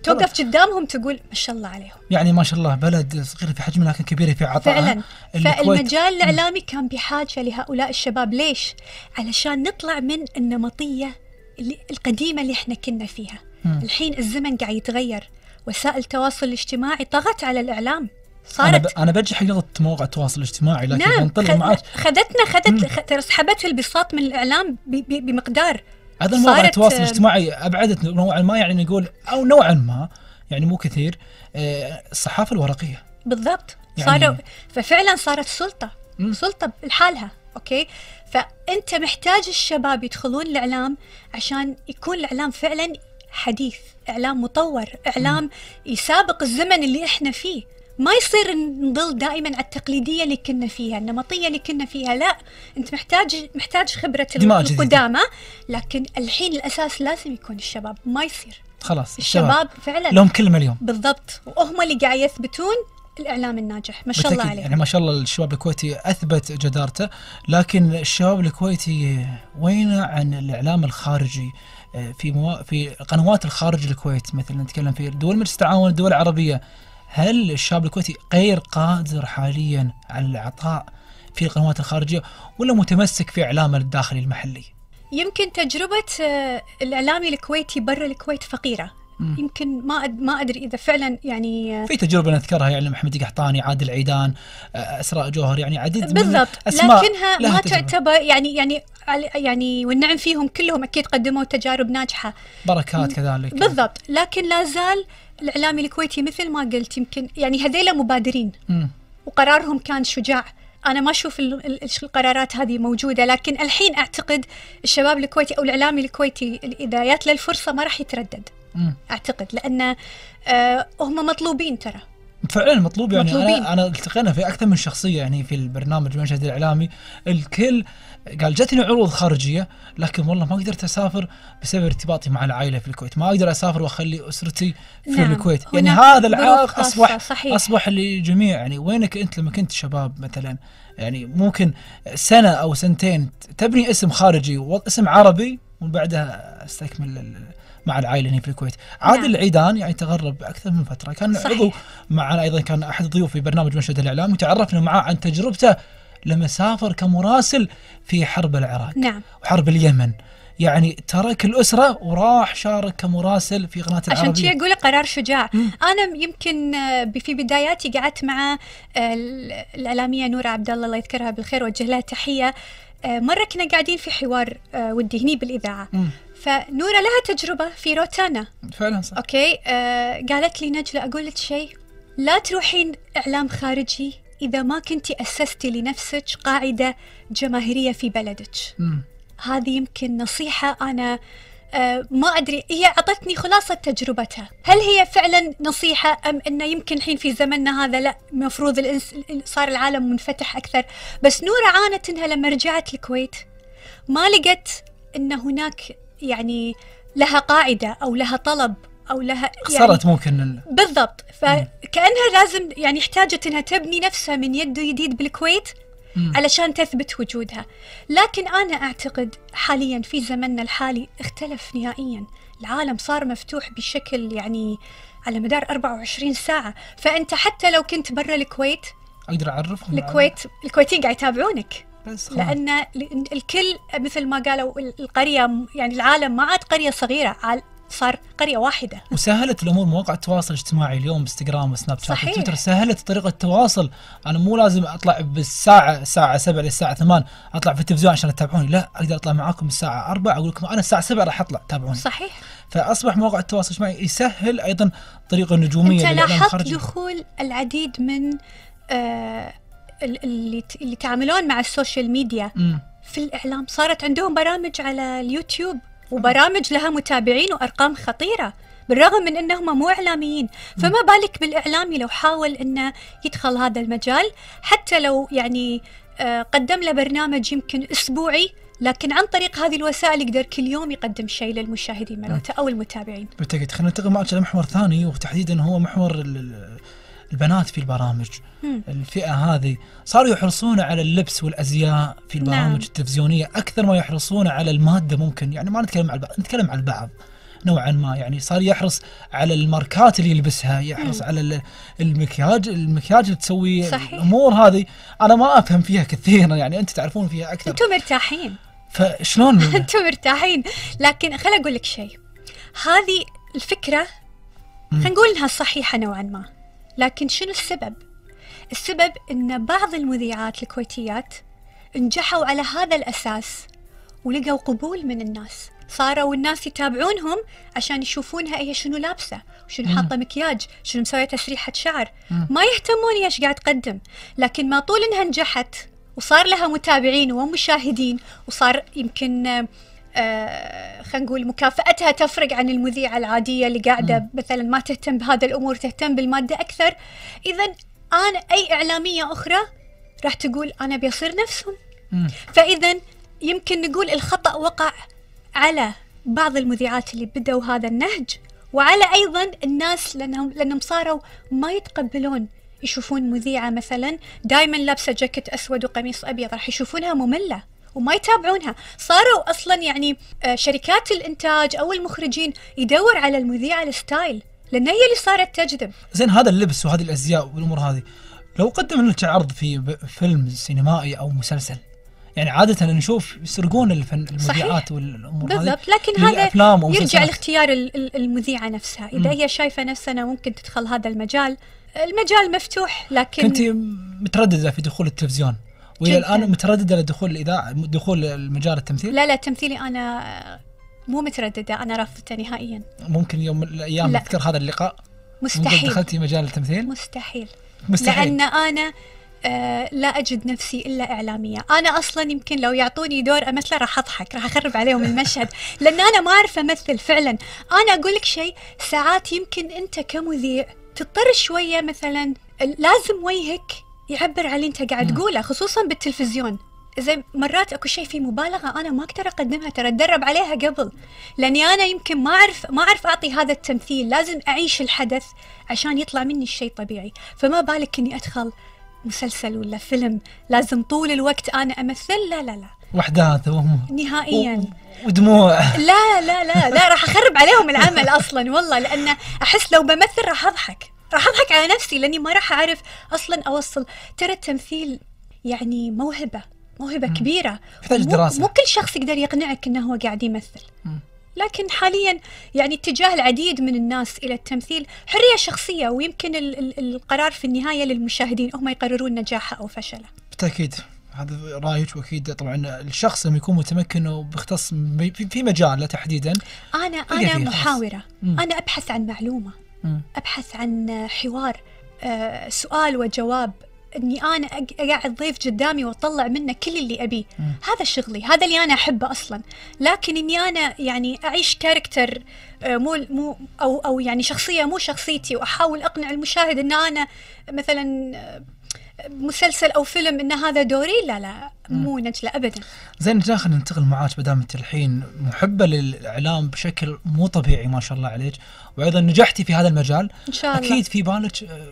C: توقف قدامهم تقول ما شاء الله عليهم
B: يعني ما شاء الله بلد صغيره في حجمها لكن كبيره في عطاء فعلا فالمجال الاعلامي
C: كان بحاجه لهؤلاء الشباب ليش؟ علشان نطلع من النمطيه اللي القديمه اللي احنا كنا فيها م. الحين الزمن قاعد يتغير وسائل التواصل الاجتماعي طغت على الاعلام صارت انا, ب...
B: أنا برجح مواقع التواصل الاجتماعي لكن نعم نطلع خد... معك
C: خذتنا خذت خدت... سحبت البساط من الاعلام ب... ب... بمقدار هذا صارت... التواصل آه، الاجتماعي
B: ابعدت نوعا ما يعني نقول او نوعا ما يعني مو كثير آه، الصحافه الورقيه
C: بالضبط يعني صاروا ففعلا صارت سلطه مم. سلطه لحالها اوكي فانت محتاج الشباب يدخلون الاعلام عشان يكون الاعلام فعلا حديث اعلام مطور اعلام مم. يسابق الزمن اللي احنا فيه ما يصير نضل دائما على التقليديه اللي كنا فيها النمطيه اللي كنا فيها لا انت محتاج محتاج خبره القدامى لكن الحين الاساس لازم يكون الشباب ما يصير
B: خلاص الشباب, الشباب
C: فعلا لهم كلمه اليوم بالضبط وهم اللي قاعد يثبتون الاعلام الناجح ما شاء الله عليه يعني ما
B: شاء الله الشباب الكويتي اثبت جدارته لكن الشباب الكويتي وين عن الاعلام الخارجي آه، في مو... في قنوات الخارج الكويت مثلا نتكلم في دول مجلس التعاون الدول العربيه هل الشاب الكويتي غير قادر حاليا على العطاء في القنوات الخارجية ولا متمسك في إعلامه الداخلي المحلي؟
C: يمكن تجربة آه، الإعلامي الكويتي برا الكويت فقيرة مم. يمكن ما أد... ما ادري اذا فعلا يعني آه، في
B: تجربه نذكرها يعني محمد قحطاني عادل عيدان آه، اسراء جوهر يعني عديد بالضبط من لكنها ما تعتبر
C: يعني يعني يعني والنعم فيهم كلهم اكيد قدموا تجارب ناجحه
B: بركات كذلك
C: بالضبط لكن لا زال الاعلامي الكويتي مثل ما قلت يمكن يعني هذيلا مبادرين م. وقرارهم كان شجاع انا ما اشوف القرارات هذه موجوده لكن الحين اعتقد الشباب الكويتي او الاعلامي الكويتي اذا جات له الفرصه ما راح يتردد م. اعتقد لان آه هم مطلوبين ترى
B: فعلا مطلوب يعني مطلوبين. انا انا التقينا في اكثر من شخصيه يعني في البرنامج المشهد الاعلامي الكل قال جتني عروض خارجيه لكن والله ما قدرت اسافر بسبب ارتباطي مع العائله في الكويت، ما اقدر اسافر واخلي اسرتي في نعم. الكويت، يعني نعم، هذا العائق اصبح صحيح. اصبح للجميع يعني وينك انت لما كنت شباب مثلا يعني ممكن سنه او سنتين تبني اسم خارجي واسم عربي ومن بعدها استكمل مع العائله هنا في الكويت عادل نعم. العيدان يعني تغرب اكثر من فتره كان صحيح. عضو معنا ايضا كان احد الضيوف في برنامج مشهد الاعلام وتعرفنا معاه عن تجربته لما سافر كمراسل في حرب العراق نعم. وحرب اليمن يعني ترك الأسرة وراح شارك كمراسل في قناة العربية عشان كذي
C: أقول قرار شجاع مم. أنا يمكن آه، في بداياتي قعدت مع آه، الإعلامية نورة عبد الله الله يذكرها بالخير وجه لها تحية آه، مرة كنا قاعدين في حوار ودي هني بالإذاعة مم. فنورة لها تجربة في روتانا فعلا صح أوكي قالت لي نجلة أقول لك شيء لا تروحين إعلام خارجي إذا ما كنت أسستي لنفسك قاعدة جماهيرية في بلدك هذه يمكن نصيحة أنا آه، ما ادري هي اعطتني خلاصه تجربتها هل هي فعلا نصيحه ام انه يمكن الحين في زمننا هذا لا المفروض الانس... صار العالم منفتح اكثر بس نورة عانت انها لما رجعت الكويت ما لقت ان هناك يعني لها قاعده او لها طلب او لها يعني خسرت يعني ممكن ال... بالضبط فكانها لازم يعني احتاجت انها تبني نفسها من يد جديد بالكويت مم. علشان تثبت وجودها لكن انا اعتقد حاليا في زمننا الحالي اختلف نهائيا العالم صار مفتوح بشكل يعني على مدار 24 ساعه فانت حتى لو كنت برا الكويت
B: اقدر اعرفهم الكويت
C: الكويتيين قاعد يتابعونك بس لان الكل مثل ما قالوا القريه يعني العالم ما عاد قريه صغيره صار قريه واحده
B: وسهلت الامور مواقع التواصل الاجتماعي اليوم انستغرام وسناب شات وتويتر سهلت طريقه التواصل انا مو لازم اطلع بالساعه الساعه 7 للساعه 8 اطلع في التلفزيون عشان تتابعوني لا اقدر اطلع معاكم الساعه 4 اقول لكم انا الساعه 7 راح اطلع تابعوني صحيح فاصبح مواقع التواصل الاجتماعي يسهل ايضا طريقه النجوميه انت لاحظت
C: دخول العديد من آه اللي اللي يتعاملون مع السوشيال ميديا م. في الاعلام صارت عندهم برامج على اليوتيوب وبرامج لها متابعين وارقام خطيره بالرغم من انهم مو اعلاميين فما بالك بالاعلامي لو حاول انه يدخل هذا المجال حتى لو يعني آه، قدم له برنامج يمكن اسبوعي لكن عن طريق هذه الوسائل يقدر كل يوم يقدم شيء للمشاهدين مالته او المتابعين.
B: بالتاكيد خلينا ننتقل معك لمحور ثاني وتحديدا هو محور البنات في البرامج مم. الفئه هذه صاروا يحرصون على اللبس والازياء في نعم. البرامج نعم. التلفزيونيه اكثر ما يحرصون على الماده ممكن يعني ما نتكلم عن البعض نتكلم عن البعض نوعا ما يعني صار يحرص على الماركات اللي يلبسها يحرص مم. على المكياج المكياج اللي تسوي صحيح. الامور هذه انا ما افهم فيها كثيرا يعني انت تعرفون فيها
C: اكثر انتم مرتاحين
B: فشلون انتم
C: مرتاحين لكن خل اقول لك شيء هذه الفكره خلينا نقول انها صحيحه نوعا ما لكن شنو السبب؟ السبب أن بعض المذيعات الكويتيات نجحوا على هذا الأساس ولقوا قبول من الناس صاروا الناس يتابعونهم عشان يشوفونها هي شنو لابسه وشنو حاطه مكياج شنو مسويه تسريحه شعر ما يهتمون ايش قاعد تقدم لكن ما طول انها نجحت وصار لها متابعين ومشاهدين وصار يمكن آه، خلينا نقول مكافاتها تفرق عن المذيعه العاديه اللي قاعده م. مثلا ما تهتم بهذا الامور تهتم بالماده اكثر اذا انا اي اعلاميه اخرى راح تقول انا بيصير نفسهم فاذا يمكن نقول الخطا وقع على بعض المذيعات اللي بدأوا هذا النهج وعلى أيضا الناس لأنهم, لأنهم صاروا ما يتقبلون يشوفون مذيعة مثلا دائما لابسة جاكيت أسود وقميص أبيض راح يشوفونها مملة وما يتابعونها صاروا اصلا يعني آه، شركات الانتاج او المخرجين يدور على المذيعه الستايل لان هي اللي صارت تجذب
B: زين هذا اللبس وهذه الازياء والامور هذه لو قدم لك عرض في فيلم سينمائي او مسلسل يعني عادة نشوف يسرقون الفن المذيعات والامور بالضبط لكن هذا يرجع
C: لاختيار المذيعة نفسها، إذا هي شايفة نفسها اذا هي شايفه نفسها ممكن تدخل هذا المجال، المجال مفتوح لكن كنت
B: مترددة في دخول التلفزيون والى الان متردده لدخول الاذاعه دخول المجال التمثيل؟ لا
C: لا تمثيلي انا مو متردده انا رافضته نهائيا
B: ممكن يوم من الايام اذكر هذا اللقاء
C: مستحيل دخلتي
B: مجال التمثيل؟ مستحيل
C: مستحيل لان انا آه لا اجد نفسي الا اعلاميه، انا اصلا يمكن لو يعطوني دور امثله راح اضحك، راح اخرب عليهم المشهد، لان انا ما اعرف امثل فعلا، انا اقول لك شيء ساعات يمكن انت كمذيع تضطر شويه مثلا لازم وجهك يعبر على اللي انت قاعد تقوله خصوصا بالتلفزيون زي مرات اكو شيء في مبالغه انا ما اقدر اقدمها ترى اتدرب عليها قبل لاني انا يمكن ما اعرف ما اعرف اعطي هذا التمثيل لازم اعيش الحدث عشان يطلع مني الشيء طبيعي فما بالك اني ادخل مسلسل ولا فيلم لازم طول الوقت انا امثل لا لا لا
B: واحداث وهم
C: نهائيا ودموع لا لا لا لا راح اخرب عليهم العمل اصلا والله لان احس لو بمثل راح اضحك راح اضحك على نفسي لاني ما راح اعرف اصلا اوصل ترى التمثيل يعني موهبه موهبه مم. كبيره تحتاج دراسه مو كل شخص يقدر يقنعك انه هو قاعد يمثل مم. لكن حاليا يعني اتجاه العديد من الناس الى التمثيل حريه شخصيه ويمكن ال ال القرار في النهايه للمشاهدين هم يقررون نجاحه او فشله.
B: بالتاكيد هذا رايك واكيد طبعا الشخص لما يكون متمكن وبيختص في مجاله تحديدا
C: انا انا محاوره انا ابحث عن معلومه ابحث عن حوار آه، سؤال وجواب اني انا اقعد ضيف قدامي واطلع منه كل اللي ابيه هذا شغلي هذا اللي انا احبه اصلا لكن اني انا يعني اعيش كاركتر آه، مو مو او او يعني شخصيه مو شخصيتي واحاول اقنع المشاهد ان انا مثلا آه، مسلسل او فيلم ان هذا دوري لا لا مو نجله
B: ابدا زين خلينا ننتقل معاك ما دام انت الحين محبه للاعلام بشكل مو طبيعي ما شاء الله عليك وايضا نجحتي في هذا المجال ان شاء الله اكيد في بالك آه،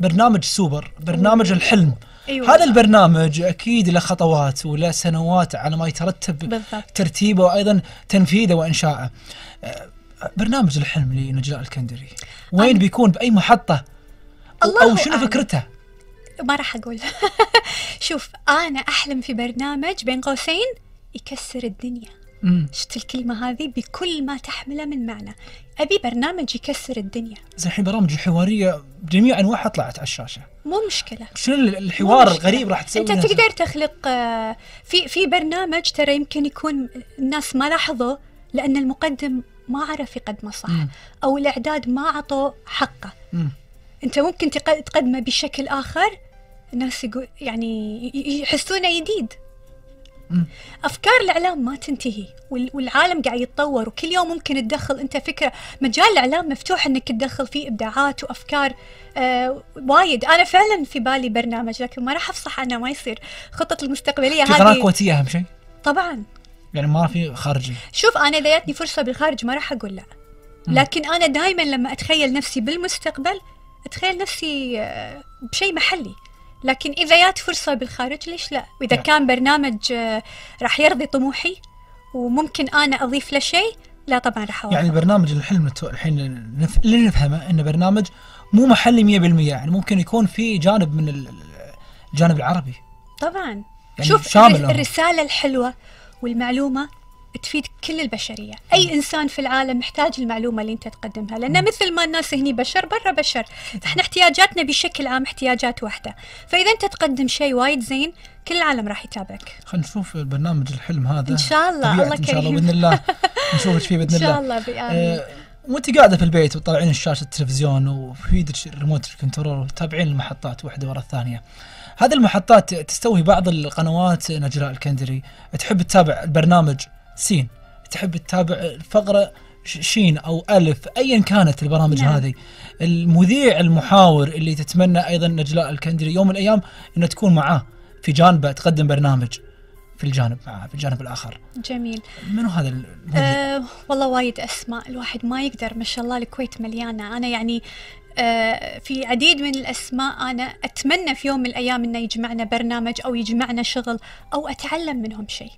B: برنامج سوبر برنامج الحلم أيوة. هذا البرنامج اكيد له خطوات وله سنوات على ما يترتب بالضبط. ترتيبه وايضا تنفيذه وانشائه آه، برنامج الحلم لنجلاء الكندري وين أم. بيكون باي محطه
C: الله او شنو فكرته ما راح اقول شوف انا احلم في برنامج بين قوسين يكسر الدنيا شفت الكلمة هذه بكل ما تحمله من معنى أبي برنامج يكسر الدنيا
B: زي الحين برامج الحوارية بجميع أنواعها طلعت على الشاشة
C: مو مشكلة
B: شنو الحوار مشكلة. الغريب راح تسوي أنت
C: تقدر تخلق آه، في في برنامج ترى يمكن يكون الناس ما لاحظوا لأن المقدم ما عرف يقدمه صح مم. أو الإعداد ما عطوا حقه مم. أنت ممكن تقدمه بشكل آخر الناس يقول يعني يحسونه جديد افكار الاعلام ما تنتهي والعالم قاعد يتطور وكل يوم ممكن تدخل انت فكره مجال الاعلام مفتوح انك تدخل فيه ابداعات وافكار آه وايد انا فعلا في بالي برنامج لكن ما راح افصح عنه ما يصير خطط المستقبليه هذه قناه
B: كويتيه اهم شيء طبعا يعني ما في خارجي
C: شوف انا اذا جاتني فرصه بالخارج ما راح اقول لا لكن انا دائما لما اتخيل نفسي بالمستقبل اتخيل نفسي آه، بشيء محلي لكن إذا جات فرصة بالخارج ليش لا؟ وإذا نعم. كان برنامج آه، راح يرضي طموحي وممكن أنا أضيف له شيء لا طبعا راح يعني
B: البرنامج الحلم الحين اللي نفهمه انه برنامج مو محلي 100% يعني ممكن يكون في جانب من الجانب العربي
C: طبعا يعني شوف الرساله الحلوه والمعلومه تفيد كل البشرية أي إنسان في العالم محتاج المعلومة اللي أنت تقدمها لأن مثل ما الناس هني بشر برا بشر إحنا احتياجاتنا بشكل عام احتياجات واحدة فإذا أنت تقدم شيء وايد زين كل العالم راح يتابعك
B: خلينا نشوف برنامج الحلم هذا إن شاء الله الله كريم إن شاء الله بإذن الله نشوف فيه بإذن الله إن شاء الله بآمين آه، وانت قاعده في البيت وطالعين الشاشه التلفزيون وفي ريموت الريموت الكنترول وتتابعين المحطات واحده ورا الثانيه. هذه المحطات تستوي بعض القنوات نجلاء الكندري، تحب تتابع البرنامج سين تحب تتابع الفقره شين او الف ايا كانت البرامج نعم. هذه المذيع المحاور اللي تتمنى ايضا نجلاء الكندري يوم من الايام انها تكون معاه في جانبه تقدم برنامج في الجانب معاه في الجانب الاخر جميل منو هذا المذيع؟
C: أه والله وايد اسماء الواحد ما يقدر ما شاء الله الكويت مليانه انا يعني آه، في عديد من الأسماء أنا أتمنى في يوم من الأيام أنه يجمعنا برنامج أو يجمعنا شغل أو أتعلم منهم شيء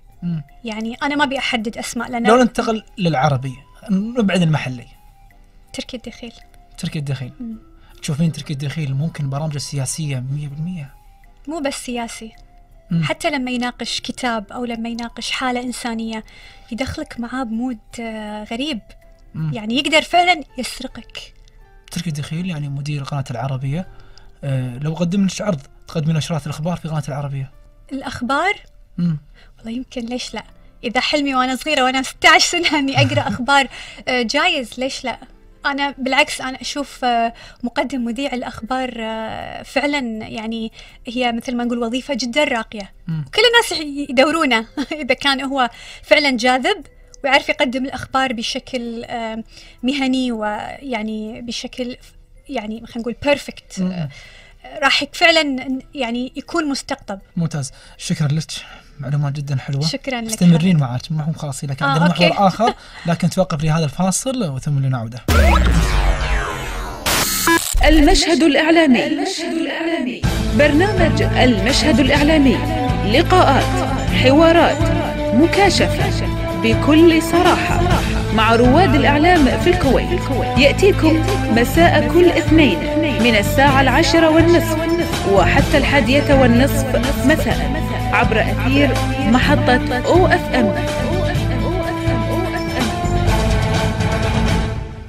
C: يعني انا ما ابي احدد اسماء لان لو
B: ننتقل للعربي نبعد المحلي
C: تركي الدخيل تركي الدخيل مم.
B: تشوفين تركي الدخيل ممكن برامجه سياسيه
C: 100% مو بس سياسي مم. حتى لما يناقش كتاب او لما يناقش حاله انسانيه يدخلك معاه بمود آه، غريب مم. يعني يقدر فعلا يسرقك
B: تركي الدخيل يعني مدير قناه العربيه آه، لو قدم لك عرض تقدمين نشرات الاخبار في قناه العربيه
C: الاخبار مم. والله يمكن ليش لا اذا حلمي وانا صغيره وانا 16 سنه اني اقرا اخبار آه، جايز ليش لا انا بالعكس انا اشوف آه، مقدم مذيع الاخبار آه، فعلا يعني هي مثل ما نقول وظيفه جدا راقيه كل الناس يدورونه اذا كان هو فعلا جاذب ويعرف يقدم الاخبار بشكل مهني ويعني بشكل يعني خلينا نقول بيرفكت
B: راح فعلا يعني يكون مستقطب ممتاز شكرا لك معلومات جدا حلوه شكرا لك مستمرين معك ما هم خلاص لك آه، عندنا آه محور اخر لكن توقف لهذا الفاصل وثم لنعوده
A: المشهد الإعلامي المشهد الإعلامي برنامج المشهد الإعلامي لقاءات حوارات مكاشفة بكل صراحة مع رواد الإعلام في الكويت يأتيكم مساء كل اثنين من الساعة العاشرة والنصف وحتى الحادية والنصف مساء عبر أثير محطة أو أف أم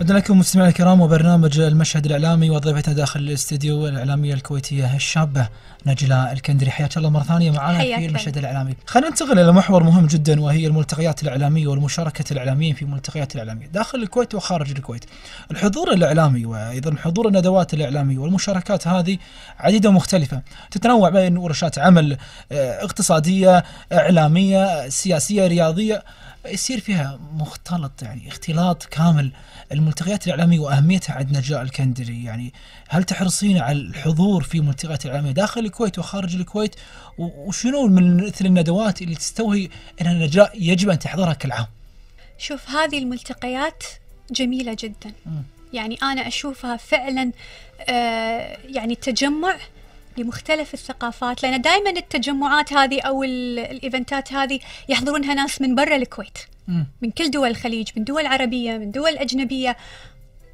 B: عدنا لكم مستمعينا الكرام وبرنامج المشهد الإعلامي وضيفتنا داخل الاستديو الإعلامية الكويتية الشابة نجلاء الكندري حياك الله مره ثانيه معنا في المشهد الاعلامي. خلينا ننتقل الى محور مهم جدا وهي الملتقيات الاعلاميه والمشاركه الاعلاميين في الملتقيات الاعلاميه داخل الكويت وخارج الكويت. الحضور الاعلامي وايضا حضور الندوات الاعلاميه والمشاركات هذه عديده ومختلفه، تتنوع بين ورشات عمل آه، اقتصاديه، اعلاميه، سياسيه، رياضيه، يصير فيها مختلط يعني اختلاط كامل الملتقيات الاعلاميه واهميتها عند نجاء الكندري يعني هل تحرصين على الحضور في ملتقيات الاعلاميه داخل الكويت وخارج الكويت وشنو من مثل الندوات اللي تستوي ان يجب ان تحضرها كل عام؟
C: شوف هذه الملتقيات جميله جدا م. يعني انا اشوفها فعلا آه يعني تجمع لمختلف الثقافات لان دائما التجمعات هذه او الايفنتات هذه يحضرونها ناس من برا الكويت م. من كل دول الخليج من دول عربيه من دول اجنبيه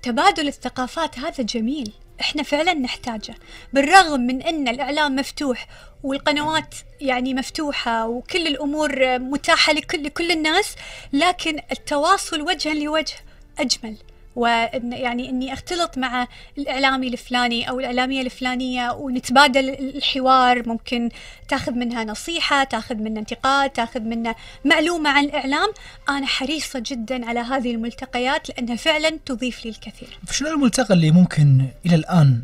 C: تبادل الثقافات هذا جميل احنا فعلا نحتاجه بالرغم من ان الاعلام مفتوح والقنوات يعني مفتوحة وكل الامور متاحة لكل لكل الناس لكن التواصل وجها لوجه اجمل وإن يعني اني اختلط مع الاعلامي الفلاني او الاعلاميه الفلانيه ونتبادل الحوار ممكن تاخذ منها نصيحه، تاخذ منها انتقاد، تاخذ منها معلومه عن الاعلام، انا حريصه جدا على هذه الملتقيات لانها فعلا تضيف لي الكثير.
B: شنو الملتقى اللي ممكن الى الان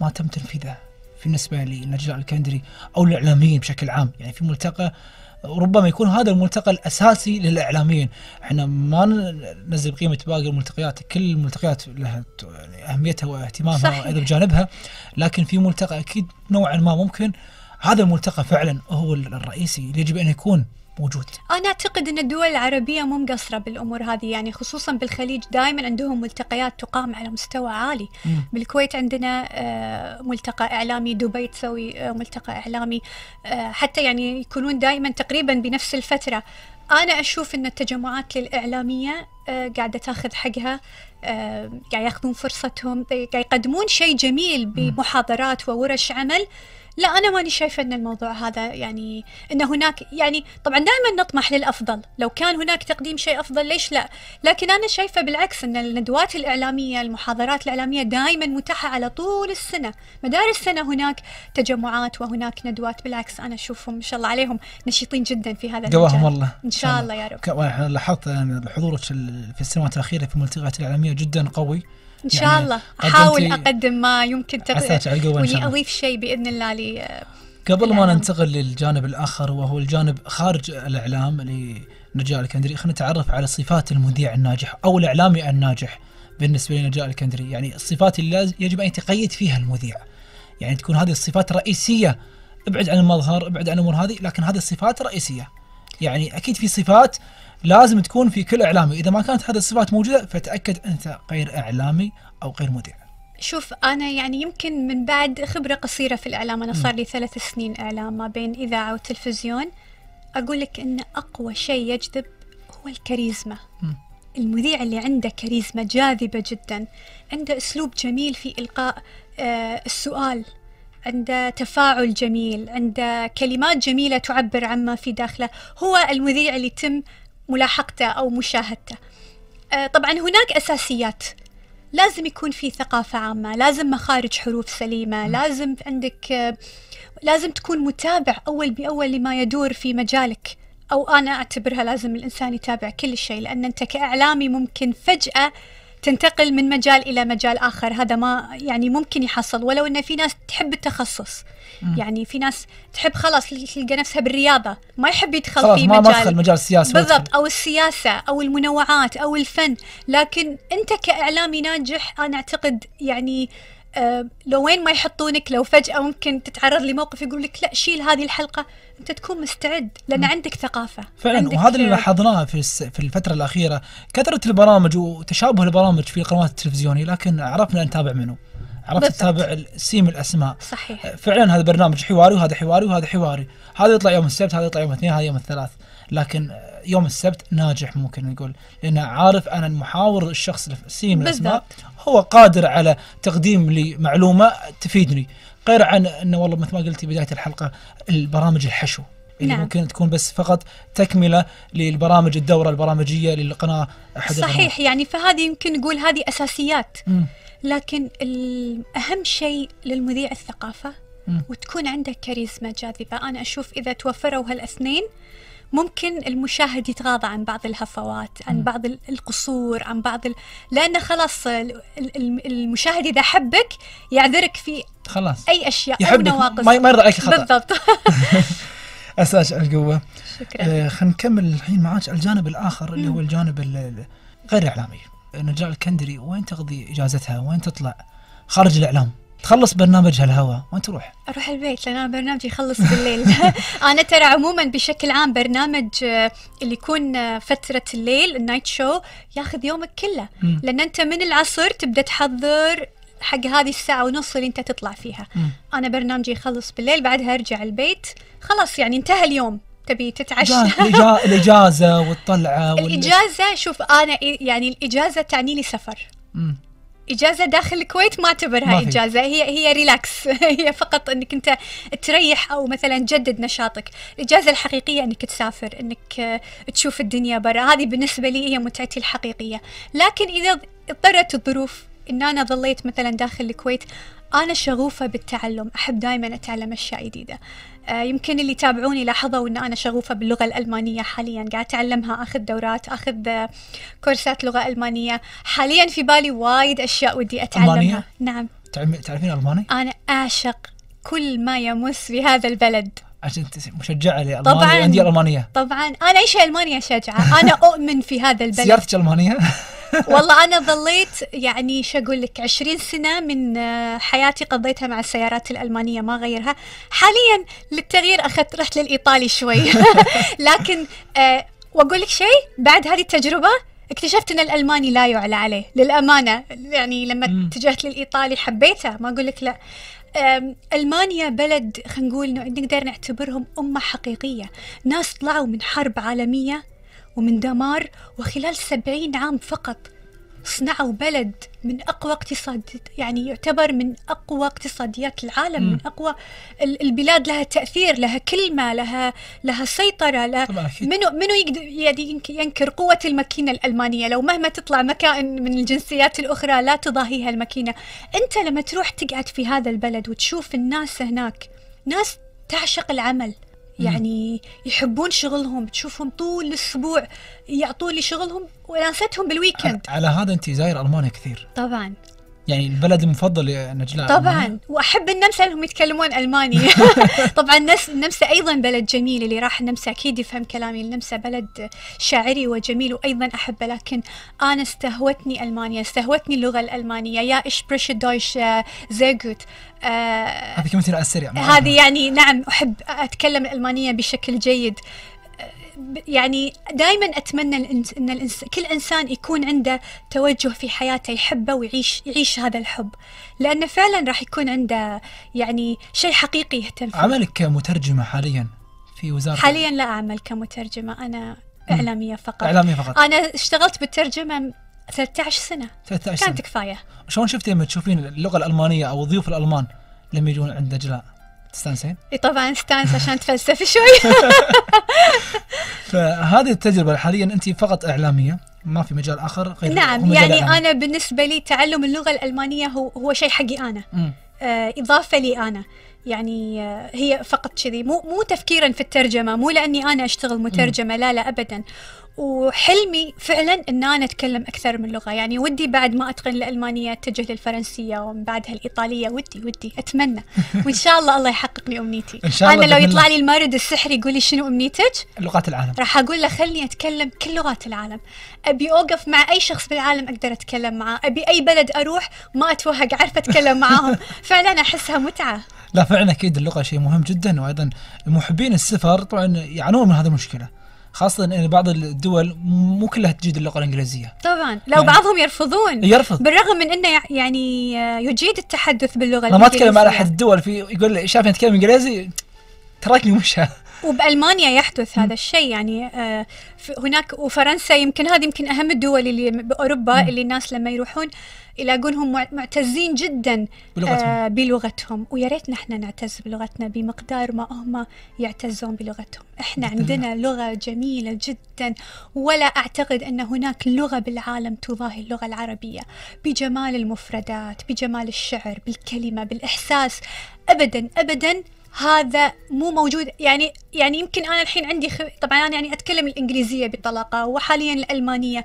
B: ما تم تنفيذه بالنسبه لنجلاء الكندري او الاعلاميين بشكل عام، يعني في ملتقى ربما يكون هذا الملتقى الاساسي للاعلاميين، احنا ما ننزل قيمه باقي الملتقيات، كل الملتقيات لها يعني اهميتها واهتمامها صحيح. بجانبها، لكن في ملتقى اكيد نوعا ما ممكن هذا الملتقى فعلا هو الرئيسي اللي يجب ان يكون موجود
C: انا اعتقد ان الدول العربيه مو مقصره بالامور هذه يعني خصوصا بالخليج دائما عندهم ملتقيات تقام على مستوى عالي مم. بالكويت عندنا آه، ملتقى اعلامي دبي تسوي آه، ملتقى اعلامي آه، حتى يعني يكونون دائما تقريبا بنفس الفتره انا اشوف ان التجمعات للاعلاميه قاعده تاخذ حقها قاعد ياخذون فرصتهم قاعد يقدمون شيء جميل بمحاضرات وورش عمل لا أنا ماني شايفة أن الموضوع هذا يعني أن هناك يعني طبعا دائما نطمح للأفضل لو كان هناك تقديم شيء أفضل ليش لا لكن أنا شايفة بالعكس أن الندوات الإعلامية المحاضرات الإعلامية دائما متاحة على طول السنة مدار السنة هناك تجمعات وهناك ندوات بالعكس أنا أشوفهم إن شاء الله عليهم نشيطين جدا في هذا المجال قواهم الله
B: إن شاء الله, الله يا رب لاحظت حضورك في السنوات الأخيرة في الملتقيات الإعلامية جدا قوي ان شاء يعني الله احاول
C: اقدم ما يمكن عساك اضيف شيء باذن الله لي آه،
B: قبل ما ننتقل للجانب الاخر وهو الجانب خارج الاعلام اللي نرجع الكندري خلينا نتعرف على صفات المذيع الناجح او الاعلامي الناجح بالنسبه لنرجع الكندري يعني الصفات اللي يجب ان يتقيد فيها المذيع يعني تكون هذه الصفات رئيسيه ابعد عن المظهر ابعد عن الامور هذه لكن هذه الصفات رئيسيه يعني اكيد في صفات لازم تكون في كل اعلامي اذا ما كانت هذه الصفات موجوده فتاكد انت غير اعلامي او غير مذيع
C: شوف أنا يعني يمكن من بعد خبرة قصيرة في الإعلام أنا صار لي ثلاث سنين إعلام ما بين إذاعة وتلفزيون أقول لك إن أقوى شيء يجذب هو الكاريزما المذيع اللي عنده كاريزما جاذبة جدا عنده أسلوب جميل في إلقاء آه السؤال عنده تفاعل جميل عنده كلمات جميلة تعبر عما في داخله هو المذيع اللي تم ملاحقته أو مشاهدته آه، طبعا هناك أساسيات لازم يكون في ثقافة عامة لازم مخارج حروف سليمة لازم عندك آه، لازم تكون متابع أول بأول لما يدور في مجالك أو أنا أعتبرها لازم الإنسان يتابع كل شيء لأن أنت كإعلامي ممكن فجأة تنتقل من مجال الى مجال اخر هذا ما يعني ممكن يحصل ولو ان في ناس تحب التخصص م. يعني في ناس تحب خلاص تلقى نفسها بالرياضه ما يحب يدخل في ما مجال مجال السياسه بالضبط او السياسه او المنوعات او الفن لكن انت كاعلامي ناجح انا اعتقد يعني أه لو وين ما يحطونك لو فجأة ممكن تتعرض لموقف يقول لك لا شيل هذه الحلقة انت تكون مستعد لان م. عندك ثقافه
B: فعلا عندك وهذا اللي لاحظناه في في الفتره الاخيره كثره البرامج وتشابه البرامج في القنوات التلفزيونيه لكن عرفنا نتابع منه عرفت تتابع سيم الاسماء صحيح فعلا هذا برنامج حواري وهذا حواري وهذا حواري هذا يطلع يوم السبت هذا يطلع يوم الاثنين هذا يوم الثلاث لكن يوم السبت ناجح ممكن نقول لانه عارف انا المحاور الشخص سيم الاسماء هو قادر على تقديم لي معلومه تفيدني غير عن انه والله مثل ما قلتي بدايه الحلقه البرامج الحشو اللي نعم. ممكن تكون بس فقط تكمله للبرامج الدوره البرامجيه للقناه صحيح
C: غنى. يعني فهذه يمكن نقول هذه اساسيات م. لكن اهم شيء للمذيع الثقافه م. وتكون عندك كاريزما جاذبه انا اشوف اذا توفروا هالاثنين ممكن المشاهد يتغاضى عن بعض الهفوات عن بعض القصور عن بعض ال... لأنه خلاص المشاهد إذا حبك يعذرك في خلاص أي أشياء يحبك أو نواقص ما يرضى عليك خطأ بالضبط
B: أساس القوة شكرا آه خلينا نكمل الحين معاك الجانب الآخر اللي هو الجانب غير الإعلامي نرجع الكندري وين تقضي إجازتها وين تطلع خارج الإعلام تخلص برنامج هالهوا وين تروح؟
C: اروح البيت لان انا برنامجي يخلص بالليل انا ترى عموما بشكل عام برنامج آه، اللي يكون آه، فتره الليل النايت شو ياخذ يومك كله لان انت من العصر تبدا تحضر حق هذه الساعة ونص اللي انت تطلع فيها م. انا برنامجي يخلص بالليل بعدها ارجع البيت خلاص يعني انتهى اليوم تبي تتعشى
B: الاجازة والطلعة وال...
C: الاجازة شوف انا يعني الاجازة تعني لي سفر م. اجازه داخل الكويت ما اعتبرها اجازه هي هي ريلاكس هي فقط انك انت تريح او مثلا تجدد نشاطك الاجازه الحقيقيه انك تسافر انك آه، تشوف الدنيا برا هذه بالنسبه لي هي متعتي الحقيقيه لكن اذا اضطرت الظروف ان انا ظليت مثلا داخل الكويت انا شغوفه بالتعلم احب دائما اتعلم اشياء جديده آه، يمكن اللي يتابعوني لاحظوا ان انا شغوفه باللغه الالمانيه حاليا قاعده اتعلمها اخذ دورات اخذ آه، كورسات لغه المانيه حاليا في بالي وايد اشياء ودي اتعلمها ألمانية؟ نعم
B: تعرفين الماني
C: انا اعشق كل ما يمس بهذا البلد
B: عشان مشجعه لألمانيا طبعا عندي الالمانيه
C: طبعا انا اي شيء المانيا شجعه انا اؤمن في هذا البلد سيارتك المانيه والله انا ظليت يعني شو اقول لك 20 سنه من آه، حياتي قضيتها مع السيارات الالمانيه ما غيرها حاليا للتغيير اخذت رحت للايطالي شوي لكن أه واقول لك شيء بعد هذه التجربه اكتشفت ان الالماني لا يعلى عليه للامانه يعني لما اتجهت للايطالي حبيته ما اقول لك لا المانيا بلد خلينا نقول نقدر نعتبرهم امه حقيقيه ناس طلعوا من حرب عالميه ومن دمار وخلال سبعين عام فقط صنعوا بلد من أقوى اقتصاد يعني يعتبر من أقوى اقتصاديات العالم م. من أقوى البلاد لها تأثير لها كلمة لها لها سيطرة لها منو منو يقدر يعني ينكر قوة الماكينة الألمانية لو مهما تطلع مكائن من الجنسيات الأخرى لا تضاهيها الماكينة أنت لما تروح تقعد في هذا البلد وتشوف الناس هناك ناس تعشق العمل يعني يحبون شغلهم تشوفهم طول الاسبوع يعطوا لي شغلهم وناستهم بالويكند
B: على هذا انت زاير المانيا كثير طبعا يعني البلد المفضل نجلاء طبعا
C: واحب النمسا انهم يتكلمون الماني طبعا النمسا ايضا بلد جميل اللي راح النمسا اكيد يفهم كلامي النمسا بلد شاعري وجميل وايضا احبه لكن انا استهوتني المانيا استهوتني اللغه الالمانيه يا ايش بريش دويش زيغوت آه،
B: هذه على السريع هذه يعني
C: نعم احب اتكلم الالمانيه بشكل جيد يعني دائما اتمنى ان الإنس كل انسان يكون عنده توجه في حياته يحبه ويعيش يعيش هذا الحب لانه فعلا راح يكون عنده يعني شيء حقيقي يهتم فيه عملك
B: كمترجمه حاليا في وزاره حاليا
C: لا اعمل كمترجمه انا اعلاميه فقط اعلاميه فقط انا اشتغلت بالترجمه 13 سنه 13 سنه كانت كفايه
B: شلون شفتي لما تشوفين اللغه الالمانيه او ضيوف الالمان لما يجون عند جلاء تستانسين؟
C: اي طبعا استانس عشان تفلسفي شوي
B: فهذه التجربه حاليا انت فقط اعلاميه ما في مجال اخر غير نعم يعني الأعلامي.
C: انا بالنسبه لي تعلم اللغه الالمانيه هو هو شيء حقي انا آه اضافه لي انا يعني آه هي فقط كذي مو مو تفكيرا في الترجمه مو لاني انا اشتغل مترجمه م. لا لا ابدا وحلمي فعلا ان انا اتكلم اكثر من لغه يعني ودي بعد ما اتقن الالمانيه اتجه للفرنسيه ومن بعدها الايطاليه ودي ودي اتمنى وان شاء الله الله يحقق لي امنيتي إن شاء الله انا لو يطلع لي المارد السحري يقول لي شنو امنيتك لغات العالم راح اقول له خلني اتكلم كل لغات العالم ابي اوقف مع اي شخص بالعالم اقدر اتكلم معاه ابي اي بلد اروح ما اتوهق عارفه اتكلم معاهم فعلا احسها متعه
B: لا فعلا اكيد اللغه شيء مهم جدا وايضا محبين السفر طبعا يعانون من هذه المشكله خاصة ان بعض الدول مو كلها تجيد اللغة الانجليزية.
C: طبعا لو يعني بعضهم يرفضون يرفض بالرغم من انه يعني يجيد التحدث باللغة الانجليزية. ما اتكلم على احد
B: الدول في يقول شافني اتكلم انجليزي تركني ومشى
C: وبالمانيا يحدث هذا الشيء يعني آه، هناك وفرنسا يمكن هذه يمكن اهم الدول اللي باوروبا اللي الناس لما يروحون يلاقونهم معتزين جدا بلغتهم, آه، بلغتهم. ويا ريت نحن نعتز بلغتنا بمقدار ما هم يعتزون بلغتهم احنا عندنا لغه جميله جدا ولا اعتقد ان هناك لغه بالعالم تضاهي اللغه العربيه بجمال المفردات بجمال الشعر بالكلمه بالاحساس ابدا ابدا هذا مو موجود يعني يعني يمكن انا الحين عندي خ... طبعا انا يعني اتكلم الانجليزيه بطلاقه وحاليا الالمانيه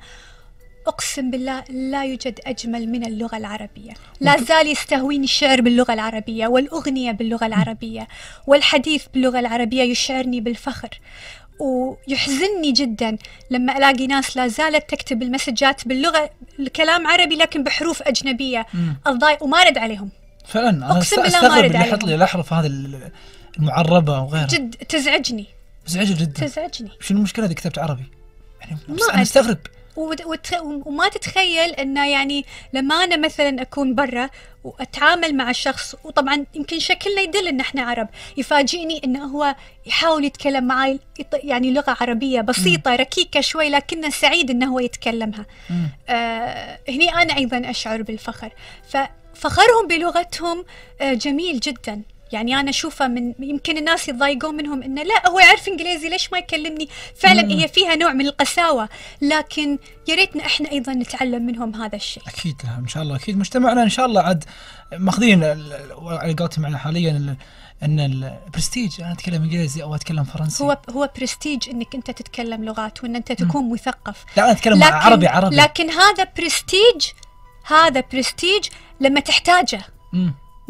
C: اقسم بالله لا يوجد اجمل من اللغه العربيه لا زال يستهويني الشعر باللغه العربيه والاغنيه باللغه العربيه والحديث باللغه العربيه يشعرني بالفخر ويحزنني جدا لما الاقي ناس لا زالت تكتب المسجات باللغه الكلام عربي لكن بحروف اجنبيه الضايق وما رد عليهم
B: فعلا انا اقسم بالله ما يحط لي الاحرف هذه المعربه وغيرها
C: جد تزعجني
B: مزعجه جدا تزعجني شنو المشكله اذا كتبت عربي؟
C: يعني ما انا استغرب وما تتخيل انه يعني لما انا مثلا اكون برا واتعامل مع شخص وطبعا يمكن شكلنا يدل ان احنا عرب يفاجئني انه هو يحاول يتكلم معي يعني لغه عربيه بسيطه م. ركيكه شوي لكنه سعيد انه هو يتكلمها آه هني انا ايضا اشعر بالفخر ف فخرهم بلغتهم آه، جميل جدا يعني انا اشوفه من يمكن الناس يتضايقون منهم انه لا هو يعرف انجليزي ليش ما يكلمني فعلا هي فيها نوع من القساوه لكن يا ريتنا احنا ايضا نتعلم منهم هذا الشيء
B: اكيد نعم ان شاء الله اكيد مجتمعنا ان شاء الله عاد ماخذين على قولتهم حاليا ان البرستيج انا اتكلم انجليزي او اتكلم فرنسي هو هو برستيج انك انت
C: تتكلم لغات وان انت تكون مثقف لا
B: انا اتكلم لكن عربي عربي لكن
C: هذا برستيج هذا برستيج لما تحتاجه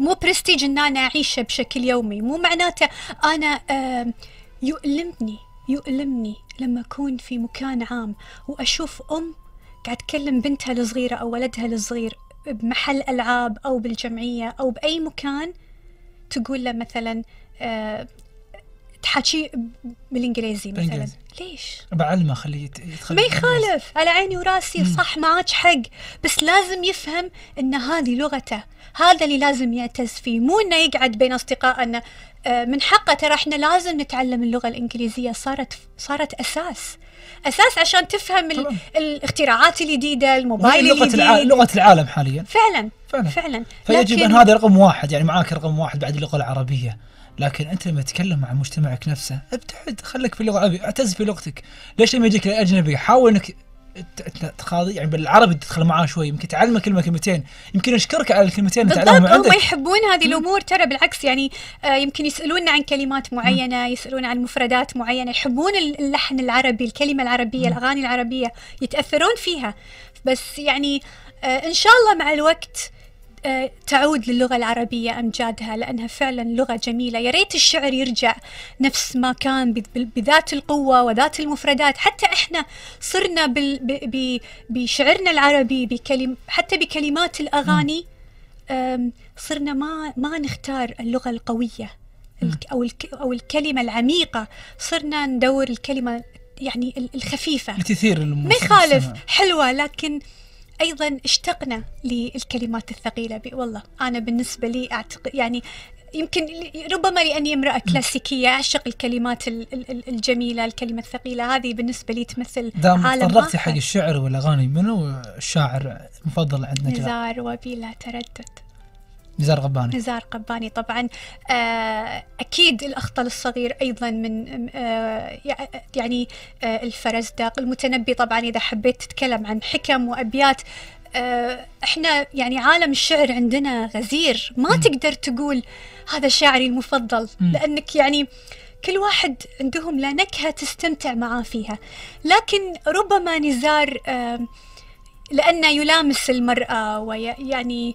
C: مو برستيج ان انا اعيشه بشكل يومي مو معناته انا يؤلمني يؤلمني لما اكون في مكان عام واشوف ام قاعد تكلم بنتها الصغيره او ولدها الصغير بمحل العاب او بالجمعيه او باي مكان تقول له مثلا تحكي بالانجليزي مثلا بالإنجليزي.
B: ليش؟ بعلمه خليه يدخل ما
C: يخالف على عيني وراسي مم. صح معك حق بس لازم يفهم ان هذه لغته هذا اللي لازم يعتز فيه مو انه يقعد بين اصدقائنا انه من حقه ترى احنا لازم نتعلم اللغه الانجليزيه صارت صارت اساس اساس عشان تفهم ال... الاختراعات الجديده الموبايل لغه الع...
B: لغه العالم حاليا
C: فعلا فعلا, فعلا. فيجب لكن... ان هذا
B: رقم واحد يعني معاك رقم واحد بعد اللغه العربيه لكن انت لما تتكلم مع مجتمعك نفسه ابتعد خليك في اللغه العربيه اعتز في لغتك ليش لما يجيك الاجنبي حاول انك تخاضي يعني بالعربي تدخل معاه شوي يمكن تعلمه كلمه كلمتين يمكن يشكرك على الكلمتين بالضبط هم يحبون
C: هذه الامور ترى بالعكس يعني آه يمكن يسالونا عن كلمات معينه يسالون عن مفردات معينه يحبون اللحن العربي الكلمه العربيه الاغاني العربيه يتاثرون فيها بس يعني آه ان شاء الله مع الوقت آه، تعود للغة العربية أمجادها لأنها فعلا لغة جميلة يا ريت الشعر يرجع نفس ما كان بذات القوة وذات المفردات حتى إحنا صرنا بشعرنا العربي بكلم حتى بكلمات الأغاني صرنا ما ما نختار اللغة القوية أو أو الكلمة العميقة صرنا ندور الكلمة يعني الخفيفة
B: ما يخالف
C: حلوة لكن ايضا اشتقنا للكلمات الثقيله والله انا بالنسبه لي اعتقد يعني يمكن ربما لاني امراه كلاسيكيه اعشق الكلمات الجميله الكلمه الثقيله هذه بالنسبه لي تمثل عالم تطرقتي حق
B: الشعر والاغاني منو الشاعر المفضل عندنا
C: نزار وبلا تردد نزار قباني نزار قباني طبعا آه، اكيد الاخطل الصغير ايضا من آه، يعني آه، الفرزدق المتنبي طبعا اذا حبيت تتكلم عن حكم وابيات احنا يعني عالم الشعر عندنا غزير ما م. تقدر تقول هذا شاعري المفضل م. لانك يعني كل واحد عندهم لا نكهه تستمتع معاه فيها لكن ربما نزار لانه يلامس المراه ويعني وي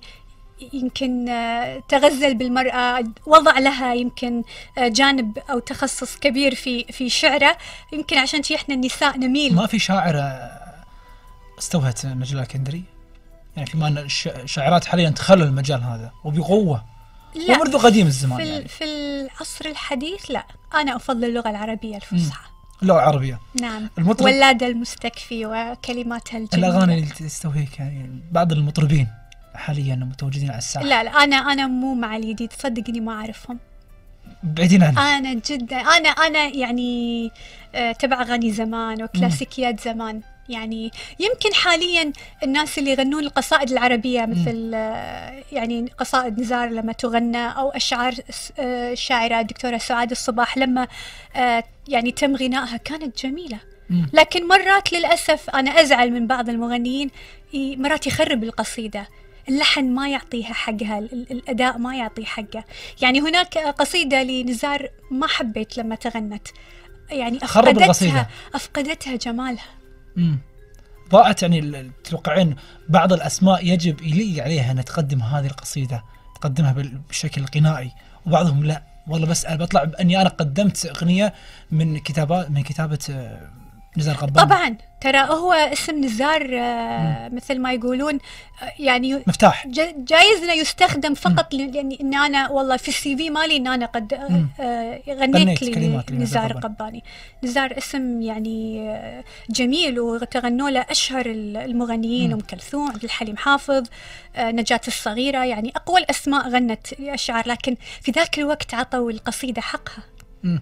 C: يمكن آه، تغزل بالمرأة وضع لها يمكن آه، جانب أو تخصص كبير في في شعره يمكن عشان شي إحنا النساء نميل ما
B: في شاعرة آه، استوهت نجلاء الكندري يعني في مان الشاعرات حاليا تخلوا المجال هذا وبقوة
C: لا ومنذ قديم الزمان في, يعني. في العصر الحديث لا أنا أفضل اللغة العربية الفصحى اللغة العربية نعم المطرب ولادة المستكفي وكلماتها الجميلة الأغاني
B: اللي تستوهيك يعني بعض المطربين حاليا متواجدين على الساحه لا
C: لا انا انا مو مع الجديد صدقني ما اعرفهم
B: بعيدين عنه
C: انا جدا انا انا يعني آه، تبع اغاني زمان وكلاسيكيات زمان يعني يمكن حاليا الناس اللي يغنون القصائد العربية مثل آه، يعني قصائد نزار لما تغنى أو أشعار الشاعرة آه، الدكتورة سعاد الصباح لما يعني تم غنائها كانت جميلة لكن مرات للأسف أنا أزعل من بعض المغنيين مرات يخرب القصيدة اللحن ما يعطيها حقها الأداء ما يعطي حقه يعني هناك قصيدة لنزار ما حبيت لما تغنت يعني أفقدتها أفقدتها جمالها
B: مم. ضاعت يعني تتوقعين بعض الأسماء يجب يلي عليها أن تقدم هذه القصيدة تقدمها بشكل غنائي وبعضهم لا والله بس أنا بطلع بأني أنا قدمت أغنية من كتابات من كتابة آه، نزار قباني
C: طبعا ترى هو اسم نزار آه، مثل ما يقولون آه، يعني مفتاح جايزنا يستخدم فقط لان يعني ان انا والله في السي في مالي ان انا قد آه، غنيت لنزار قباني نزار اسم يعني جميل وتغنوا له اشهر المغنيين ام كلثوم عبد الحليم حافظ نجاة الصغيرة يعني اقوى الاسماء غنت اشعار لكن في ذاك الوقت عطوا القصيدة حقها
B: خلينا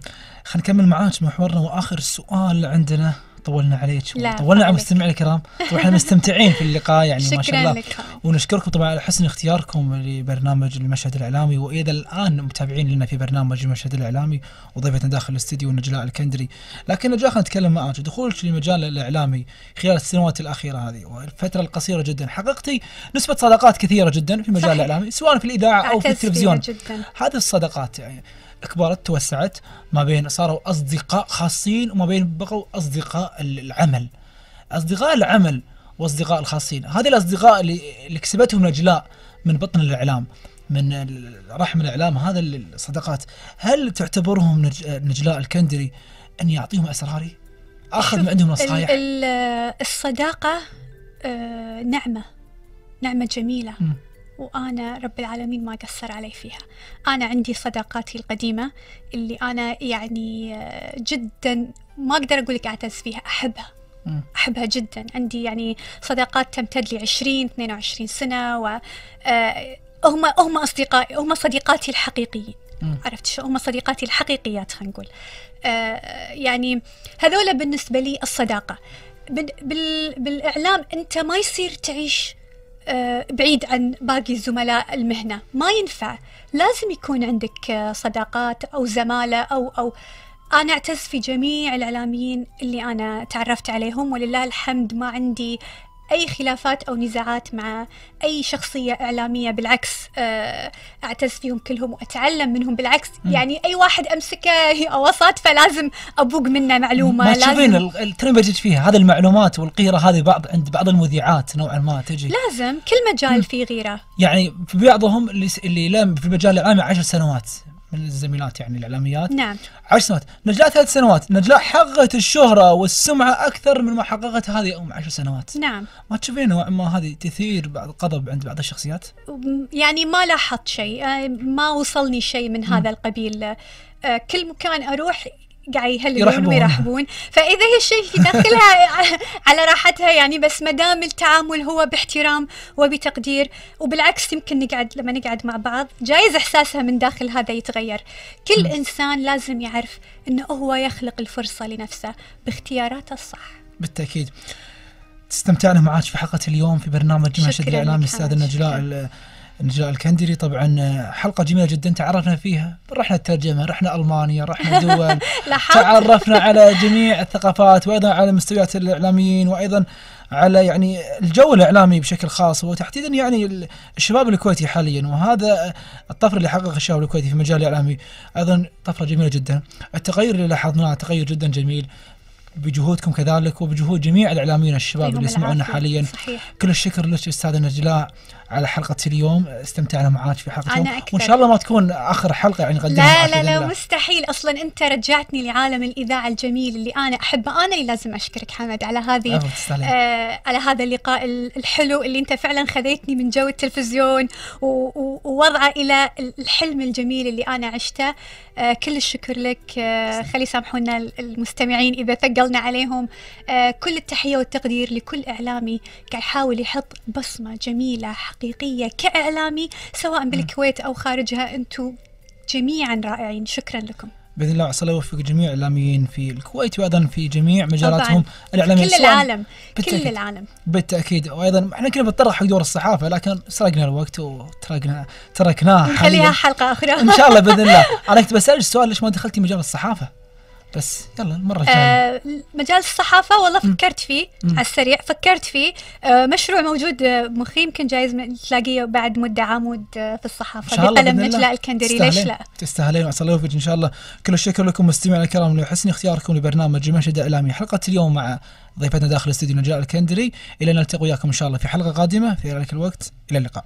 B: نكمل معاك محورنا واخر سؤال عندنا طولنا عليك طولنا على المستمعين الكرام واحنا مستمتعين في اللقاء يعني ما شاء الله لك. ونشكركم طبعا على حسن اختياركم لبرنامج المشهد الاعلامي والى الان متابعين لنا في برنامج المشهد الاعلامي وضيفتنا داخل الاستديو نجلاء الكندري لكن نجلاء خلينا نتكلم معك دخولك للمجال الاعلامي خلال السنوات الاخيره هذه والفتره القصيره جدا حققتي نسبه صداقات كثيره جدا في المجال الاعلامي سواء في الاذاعه او في التلفزيون هذه الصداقات يعني كبرت توسعت ما بين صاروا أصدقاء خاصين وما بين بقوا أصدقاء العمل أصدقاء العمل وأصدقاء الخاصين هذه الأصدقاء اللي اللي كسبتهم نجلاء من بطن الإعلام من رحم الإعلام هذا الصداقات هل تعتبرهم نجلاء الكندري أن يعطيهم أسراري أخذ من عندهم نصائح
C: الصداقة آه، نعمة نعمة جميلة م. وأنا رب العالمين ما قصر علي فيها أنا عندي صداقاتي القديمة اللي أنا يعني آه، جدا ما أقدر أقول لك أعتز فيها أحبها أحبها جدا عندي يعني صداقات تمتد لي 20 22 سنة و آه، هم هم أصدقائي هم صديقاتي الحقيقيين عرفت شو هم صديقاتي الحقيقيات خلينا نقول آه، يعني هذولا بالنسبة لي الصداقة بالإعلام أنت ما يصير تعيش آه، بعيد عن باقي زملاء المهنة ما ينفع لازم يكون عندك آه، صداقات أو زمالة أو أو أنا أعتز في جميع الإعلاميين اللي أنا تعرفت عليهم ولله الحمد ما عندي أي خلافات أو نزاعات مع أي شخصية إعلامية بالعكس آه، أعتز فيهم كلهم وأتعلم منهم بالعكس م. يعني أي واحد أمسكه أوسط فلازم أبوق منه معلومة ما تشوفين
B: الترمجج فيها هذه المعلومات والغيرة هذه بعض عند بعض المذيعات نوعا ما تجي
C: لازم كل مجال فيه غيرة
B: يعني في بعضهم اللي اللي في المجال الإعلامي عشر سنوات من الزميلات يعني الاعلاميات نعم عشر سنوات نجلاء ثلاث سنوات نجلاء حققت الشهره والسمعه اكثر من ما حققتها هذه ام عشر سنوات نعم ما تشوفين نوعا ما هذه تثير بعض الغضب عند بعض الشخصيات
C: يعني ما لاحظت شيء آه، ما وصلني شيء من هذا م. القبيل آه، كل مكان اروح قاعد يهللون ويرحبون فاذا هي هالشيء يدخلها على راحتها يعني بس ما دام التعامل هو باحترام وبتقدير وبالعكس يمكن نقعد لما نقعد مع بعض جايز احساسها من داخل هذا يتغير كل انسان لازم يعرف انه هو يخلق الفرصه لنفسه باختياراته
B: الصح بالتاكيد استمتعنا معك في حلقه اليوم في برنامج مشهد الاعلام الاستاذ النجلاء نجاء الكندري طبعا آه، حلقة جميلة جدا تعرفنا فيها رحنا الترجمة رحنا ألمانيا رحنا دول
C: تعرفنا
B: على جميع الثقافات وأيضا على مستويات الإعلاميين وأيضا على يعني الجو الإعلامي بشكل خاص وتحديدا يعني الشباب الكويتي حاليا وهذا الطفرة اللي حققها الشباب الكويتي في المجال الإعلامي أيضا طفرة جميلة جدا التغير اللي لاحظناه تغير جدا جميل بجهودكم كذلك وبجهود جميع الاعلاميين الشباب طيب، اللي يسمعونا حاليا صحيح. كل الشكر لك استاذه نجلاء على حلقه اليوم استمتعنا معك في حلقه أنا أكثر. وان شاء الله ما تكون اخر حلقه يعني لا لا لا
C: مستحيل اصلا انت رجعتني لعالم الاذاعه الجميل اللي انا احبه انا اللي لازم اشكرك حمد على هذه آه على هذا اللقاء الحلو اللي انت فعلا خذيتني من جو التلفزيون ووضعه الى الحلم الجميل اللي انا عشته آه، كل الشكر لك آه، خلي سامحونا المستمعين إذا ثقلنا عليهم آه، كل التحية والتقدير لكل إعلامي قاعد يحاول يحط بصمة جميلة حقيقية كإعلامي سواء بالكويت أو خارجها أنتم جميعا رائعين شكرا لكم
B: باذن الله عسى الله يوفق جميع الاعلاميين في الكويت وايضا في جميع مجالاتهم الاعلاميه كل العالم
C: بالتأكيد. كل العالم
B: بالتاكيد وايضا احنا كنا بنتطرق حق دور الصحافه لكن سرقنا الوقت وتركنا تركناه نخليها حلقه
C: اخرى ان شاء الله باذن الله
B: انا كنت بسالك سؤال ليش ما دخلتي مجال الصحافه؟ بس يلا المره آه، الجايه
C: آه مجال الصحافه والله فكرت فيه على السريع فكرت فيه آه مشروع موجود آه، مخي يمكن جايز تلاقيه بعد مده عمود آه، في الصحافه بقلم نجلاء الكندري ليش لا
B: تستاهلين وعسى الله يوفقك ان شاء الله كل الشكر لكم مستمعينا الكرام لحسن اختياركم لبرنامج مشهد اعلامي حلقه اليوم مع ضيفتنا داخل استديو نجلاء الكندري الى ان نلتقي وياكم ان شاء الله في حلقه قادمه في ذلك الوقت الى اللقاء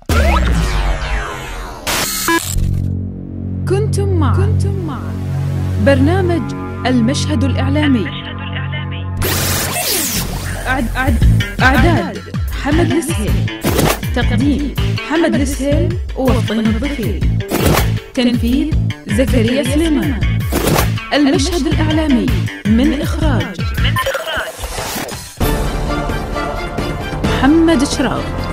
B: كنتم مع
A: كنتم مع برنامج المشهد الإعلامي, المشهد الإعلامي. أعد أعد أعداد حمد السهيل تقديم حمد السهيل وفطين الضفير تنفيذ زكريا سليمان المشهد الإعلامي من إخراج محمد شراب